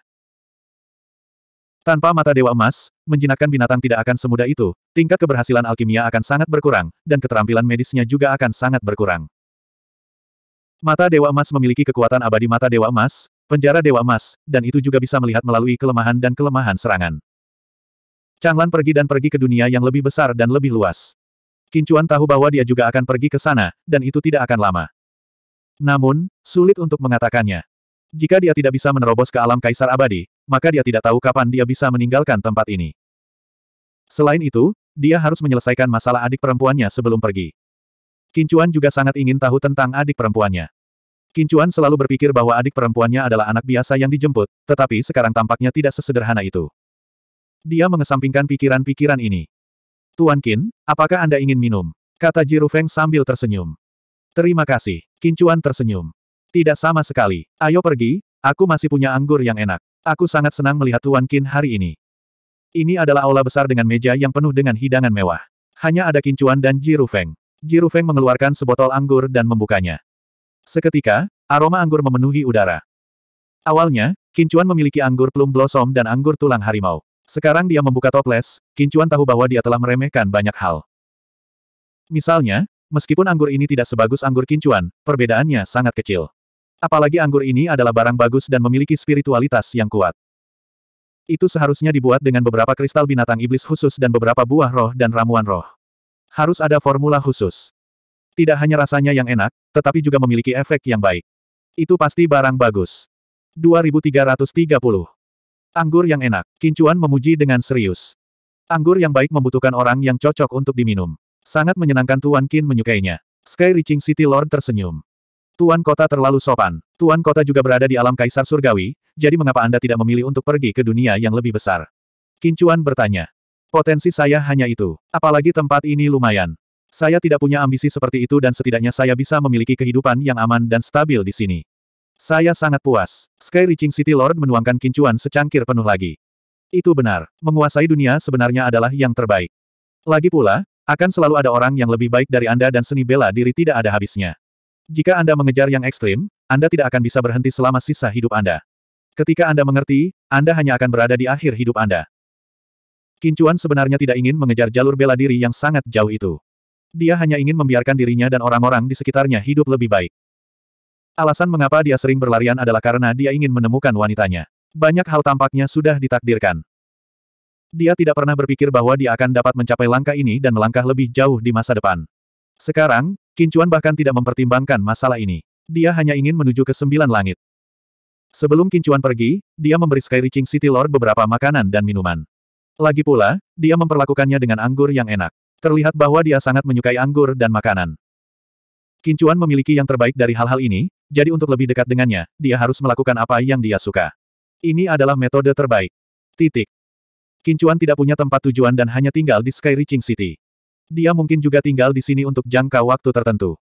Speaker 1: Tanpa mata Dewa Emas, menjinakkan binatang tidak akan semudah itu, tingkat keberhasilan alkimia akan sangat berkurang, dan keterampilan medisnya juga akan sangat berkurang. Mata Dewa Emas memiliki kekuatan abadi mata Dewa Emas, penjara Dewa Emas, dan itu juga bisa melihat melalui kelemahan dan kelemahan serangan. Changlan pergi dan pergi ke dunia yang lebih besar dan lebih luas. Kincuan tahu bahwa dia juga akan pergi ke sana, dan itu tidak akan lama. Namun, sulit untuk mengatakannya. Jika dia tidak bisa menerobos ke alam kaisar abadi, maka dia tidak tahu kapan dia bisa meninggalkan tempat ini. Selain itu, dia harus menyelesaikan masalah adik perempuannya sebelum pergi. Kincuan juga sangat ingin tahu tentang adik perempuannya. Kincuan selalu berpikir bahwa adik perempuannya adalah anak biasa yang dijemput, tetapi sekarang tampaknya tidak sesederhana itu. Dia mengesampingkan pikiran-pikiran ini. Tuan Qin, apakah Anda ingin minum? Kata Jiru Feng sambil tersenyum. Terima kasih. Kincuan tersenyum. Tidak sama sekali. Ayo pergi, aku masih punya anggur yang enak. Aku sangat senang melihat Tuan Qin hari ini. Ini adalah aula besar dengan meja yang penuh dengan hidangan mewah. Hanya ada Kincuan dan Jiru Feng. Jiru Feng mengeluarkan sebotol anggur dan membukanya. Seketika, aroma anggur memenuhi udara. Awalnya, Kincuan memiliki anggur plum blossom dan anggur tulang harimau. Sekarang dia membuka toples, Kincuan tahu bahwa dia telah meremehkan banyak hal. Misalnya, meskipun anggur ini tidak sebagus anggur Kincuan, perbedaannya sangat kecil. Apalagi anggur ini adalah barang bagus dan memiliki spiritualitas yang kuat. Itu seharusnya dibuat dengan beberapa kristal binatang iblis khusus dan beberapa buah roh dan ramuan roh. Harus ada formula khusus. Tidak hanya rasanya yang enak, tetapi juga memiliki efek yang baik. Itu pasti barang bagus. 2330 Anggur yang enak. Kincuan memuji dengan serius. Anggur yang baik membutuhkan orang yang cocok untuk diminum. Sangat menyenangkan Tuan Kin menyukainya. Sky Reaching City Lord tersenyum. Tuan kota terlalu sopan. Tuan kota juga berada di alam kaisar surgawi, jadi mengapa Anda tidak memilih untuk pergi ke dunia yang lebih besar? Kincuan bertanya. Potensi saya hanya itu. Apalagi tempat ini lumayan. Saya tidak punya ambisi seperti itu dan setidaknya saya bisa memiliki kehidupan yang aman dan stabil di sini. Saya sangat puas. Sky Reaching City Lord menuangkan kincuan secangkir penuh lagi. Itu benar, menguasai dunia sebenarnya adalah yang terbaik. Lagi pula, akan selalu ada orang yang lebih baik dari Anda dan seni bela diri tidak ada habisnya. Jika Anda mengejar yang ekstrim, Anda tidak akan bisa berhenti selama sisa hidup Anda. Ketika Anda mengerti, Anda hanya akan berada di akhir hidup Anda. Kincuan sebenarnya tidak ingin mengejar jalur bela diri yang sangat jauh itu. Dia hanya ingin membiarkan dirinya dan orang-orang di sekitarnya hidup lebih baik. Alasan mengapa dia sering berlarian adalah karena dia ingin menemukan wanitanya. Banyak hal tampaknya sudah ditakdirkan. Dia tidak pernah berpikir bahwa dia akan dapat mencapai langkah ini dan melangkah lebih jauh di masa depan. Sekarang, Kincuan bahkan tidak mempertimbangkan masalah ini. Dia hanya ingin menuju ke sembilan langit. Sebelum Kincuan pergi, dia memberi Sky Reaching City Lord beberapa makanan dan minuman. Lagi pula, dia memperlakukannya dengan anggur yang enak. Terlihat bahwa dia sangat menyukai anggur dan makanan. Kincuan memiliki yang terbaik dari hal-hal ini, jadi untuk lebih dekat dengannya, dia harus melakukan apa yang dia suka. Ini adalah metode terbaik. Titik. Kincuan tidak punya tempat tujuan dan hanya tinggal di Sky Reaching City. Dia mungkin juga tinggal di sini untuk jangka waktu tertentu.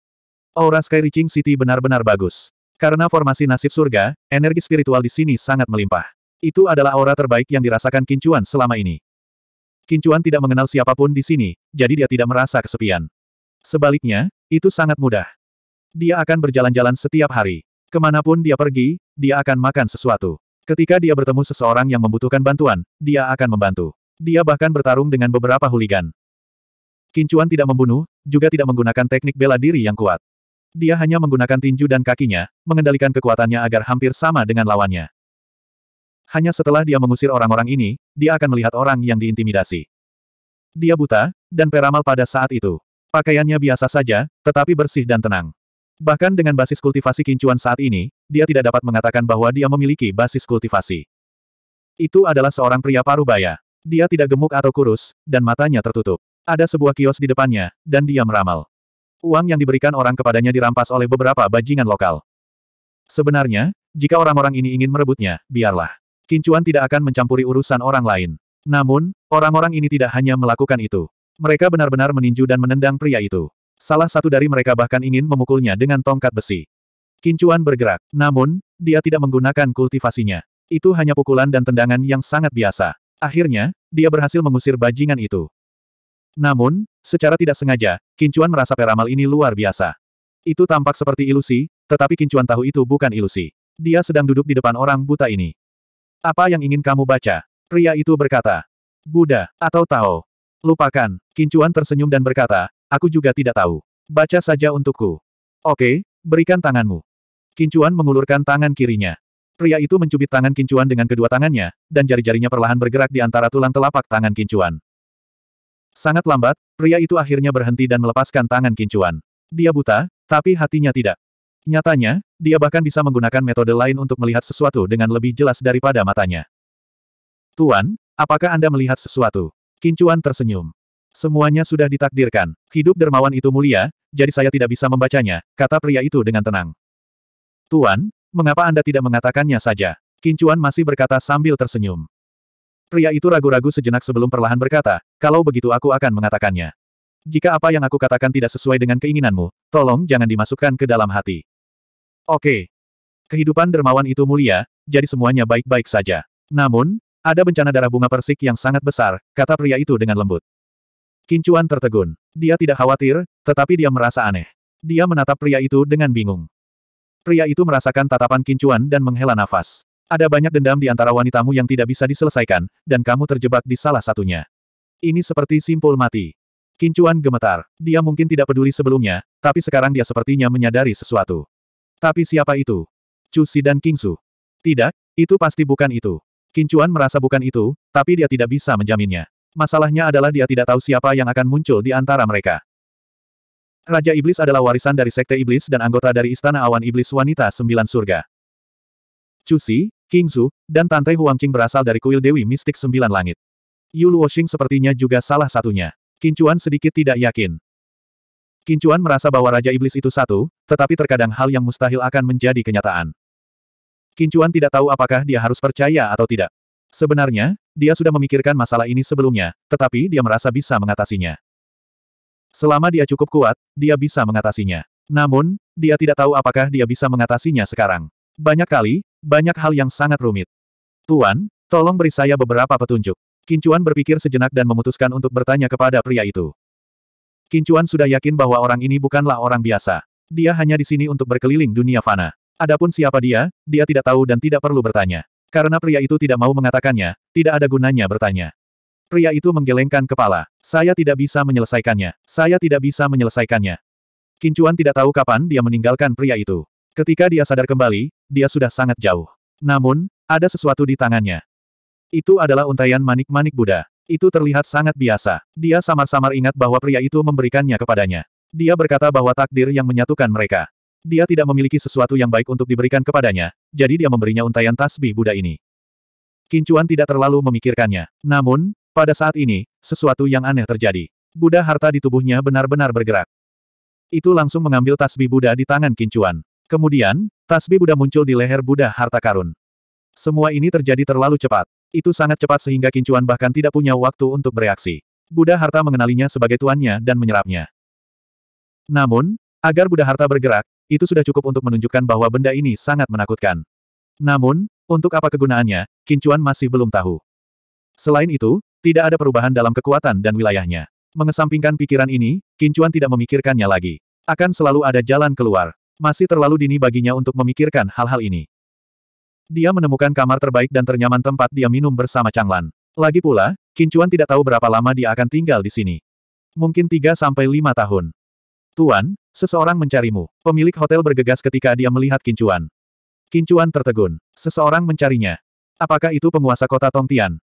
Speaker 1: Aura Sky Reaching City benar-benar bagus. Karena formasi nasib surga, energi spiritual di sini sangat melimpah. Itu adalah aura terbaik yang dirasakan Kincuan selama ini. Kincuan tidak mengenal siapapun di sini, jadi dia tidak merasa kesepian. Sebaliknya, itu sangat mudah. Dia akan berjalan-jalan setiap hari. Kemanapun dia pergi, dia akan makan sesuatu. Ketika dia bertemu seseorang yang membutuhkan bantuan, dia akan membantu. Dia bahkan bertarung dengan beberapa huligan. Kincuan tidak membunuh, juga tidak menggunakan teknik bela diri yang kuat. Dia hanya menggunakan tinju dan kakinya, mengendalikan kekuatannya agar hampir sama dengan lawannya. Hanya setelah dia mengusir orang-orang ini, dia akan melihat orang yang diintimidasi. Dia buta, dan peramal pada saat itu. Pakaiannya biasa saja, tetapi bersih dan tenang. Bahkan dengan basis kultivasi kincuan saat ini, dia tidak dapat mengatakan bahwa dia memiliki basis kultivasi. Itu adalah seorang pria parubaya. Dia tidak gemuk atau kurus, dan matanya tertutup. Ada sebuah kios di depannya, dan dia meramal. Uang yang diberikan orang kepadanya dirampas oleh beberapa bajingan lokal. Sebenarnya, jika orang-orang ini ingin merebutnya, biarlah. Kincuan tidak akan mencampuri urusan orang lain. Namun, orang-orang ini tidak hanya melakukan itu. Mereka benar-benar meninju dan menendang pria itu. Salah satu dari mereka bahkan ingin memukulnya dengan tongkat besi. Kincuan bergerak, namun, dia tidak menggunakan kultivasinya. Itu hanya pukulan dan tendangan yang sangat biasa. Akhirnya, dia berhasil mengusir bajingan itu. Namun, secara tidak sengaja, Kincuan merasa peramal ini luar biasa. Itu tampak seperti ilusi, tetapi Kincuan tahu itu bukan ilusi. Dia sedang duduk di depan orang buta ini. Apa yang ingin kamu baca? Pria itu berkata. Buddha, atau Tao. Lupakan, Kincuan tersenyum dan berkata, Aku juga tidak tahu. Baca saja untukku. Oke, berikan tanganmu. Kincuan mengulurkan tangan kirinya. Pria itu mencubit tangan Kincuan dengan kedua tangannya, dan jari-jarinya perlahan bergerak di antara tulang telapak tangan Kincuan. Sangat lambat, pria itu akhirnya berhenti dan melepaskan tangan Kincuan. Dia buta, tapi hatinya tidak. Nyatanya, dia bahkan bisa menggunakan metode lain untuk melihat sesuatu dengan lebih jelas daripada matanya. Tuan, apakah Anda melihat sesuatu? Kincuan tersenyum. Semuanya sudah ditakdirkan. Hidup dermawan itu mulia, jadi saya tidak bisa membacanya, kata pria itu dengan tenang. Tuan, mengapa Anda tidak mengatakannya saja? Kincuan masih berkata sambil tersenyum. Pria itu ragu-ragu sejenak sebelum perlahan berkata, kalau begitu aku akan mengatakannya. Jika apa yang aku katakan tidak sesuai dengan keinginanmu, tolong jangan dimasukkan ke dalam hati. Oke. Kehidupan dermawan itu mulia, jadi semuanya baik-baik saja. Namun, ada bencana darah bunga persik yang sangat besar, kata pria itu dengan lembut. Kincuan tertegun. Dia tidak khawatir, tetapi dia merasa aneh. Dia menatap pria itu dengan bingung. Pria itu merasakan tatapan Kincuan dan menghela nafas. Ada banyak dendam di antara wanitamu yang tidak bisa diselesaikan, dan kamu terjebak di salah satunya. Ini seperti simpul mati. Kincuan gemetar. Dia mungkin tidak peduli sebelumnya, tapi sekarang dia sepertinya menyadari sesuatu. Tapi siapa itu? Chu Si dan Kingsu. Tidak, itu pasti bukan itu. Kincuan merasa bukan itu, tapi dia tidak bisa menjaminnya. Masalahnya adalah dia tidak tahu siapa yang akan muncul di antara mereka. Raja Iblis adalah warisan dari Sekte Iblis dan anggota dari Istana Awan Iblis Wanita Sembilan Surga. Cusi, King Zhu, dan Tante Huangqing berasal dari kuil Dewi Mistik Sembilan Langit. Yu Luoxing sepertinya juga salah satunya. Kincuan sedikit tidak yakin. Kincuan merasa bahwa Raja Iblis itu satu, tetapi terkadang hal yang mustahil akan menjadi kenyataan. Kincuan tidak tahu apakah dia harus percaya atau tidak. Sebenarnya, dia sudah memikirkan masalah ini sebelumnya, tetapi dia merasa bisa mengatasinya. Selama dia cukup kuat, dia bisa mengatasinya. Namun, dia tidak tahu apakah dia bisa mengatasinya sekarang. Banyak kali, banyak hal yang sangat rumit. Tuan, tolong beri saya beberapa petunjuk. Kincuan berpikir sejenak dan memutuskan untuk bertanya kepada pria itu. Kincuan sudah yakin bahwa orang ini bukanlah orang biasa. Dia hanya di sini untuk berkeliling dunia fana. Adapun siapa dia, dia tidak tahu dan tidak perlu bertanya. Karena pria itu tidak mau mengatakannya, tidak ada gunanya bertanya. Pria itu menggelengkan kepala. Saya tidak bisa menyelesaikannya. Saya tidak bisa menyelesaikannya. Kincuan tidak tahu kapan dia meninggalkan pria itu. Ketika dia sadar kembali, dia sudah sangat jauh. Namun, ada sesuatu di tangannya. Itu adalah untaian manik-manik Buddha. Itu terlihat sangat biasa. Dia samar-samar ingat bahwa pria itu memberikannya kepadanya. Dia berkata bahwa takdir yang menyatukan mereka. Dia tidak memiliki sesuatu yang baik untuk diberikan kepadanya, jadi dia memberinya untayan tasbih Buddha ini. Kincuan tidak terlalu memikirkannya. Namun, pada saat ini, sesuatu yang aneh terjadi. Buddha harta di tubuhnya benar-benar bergerak. Itu langsung mengambil tasbih Buddha di tangan Kincuan. Kemudian, tasbih Buddha muncul di leher Buddha harta karun. Semua ini terjadi terlalu cepat. Itu sangat cepat sehingga Kincuan bahkan tidak punya waktu untuk bereaksi. Buddha harta mengenalinya sebagai tuannya dan menyerapnya. Namun, agar Buddha harta bergerak, itu sudah cukup untuk menunjukkan bahwa benda ini sangat menakutkan. Namun, untuk apa kegunaannya, Kincuan masih belum tahu. Selain itu, tidak ada perubahan dalam kekuatan dan wilayahnya. Mengesampingkan pikiran ini, Kincuan tidak memikirkannya lagi. Akan selalu ada jalan keluar. Masih terlalu dini baginya untuk memikirkan hal-hal ini. Dia menemukan kamar terbaik dan ternyaman tempat dia minum bersama Changlan. Lagi pula, Kincuan tidak tahu berapa lama dia akan tinggal di sini. Mungkin 3 sampai 5 tahun. Tuan, Seseorang mencarimu. Pemilik hotel bergegas ketika dia melihat Kincuan. Kincuan tertegun. Seseorang mencarinya. Apakah itu penguasa kota Tongtian?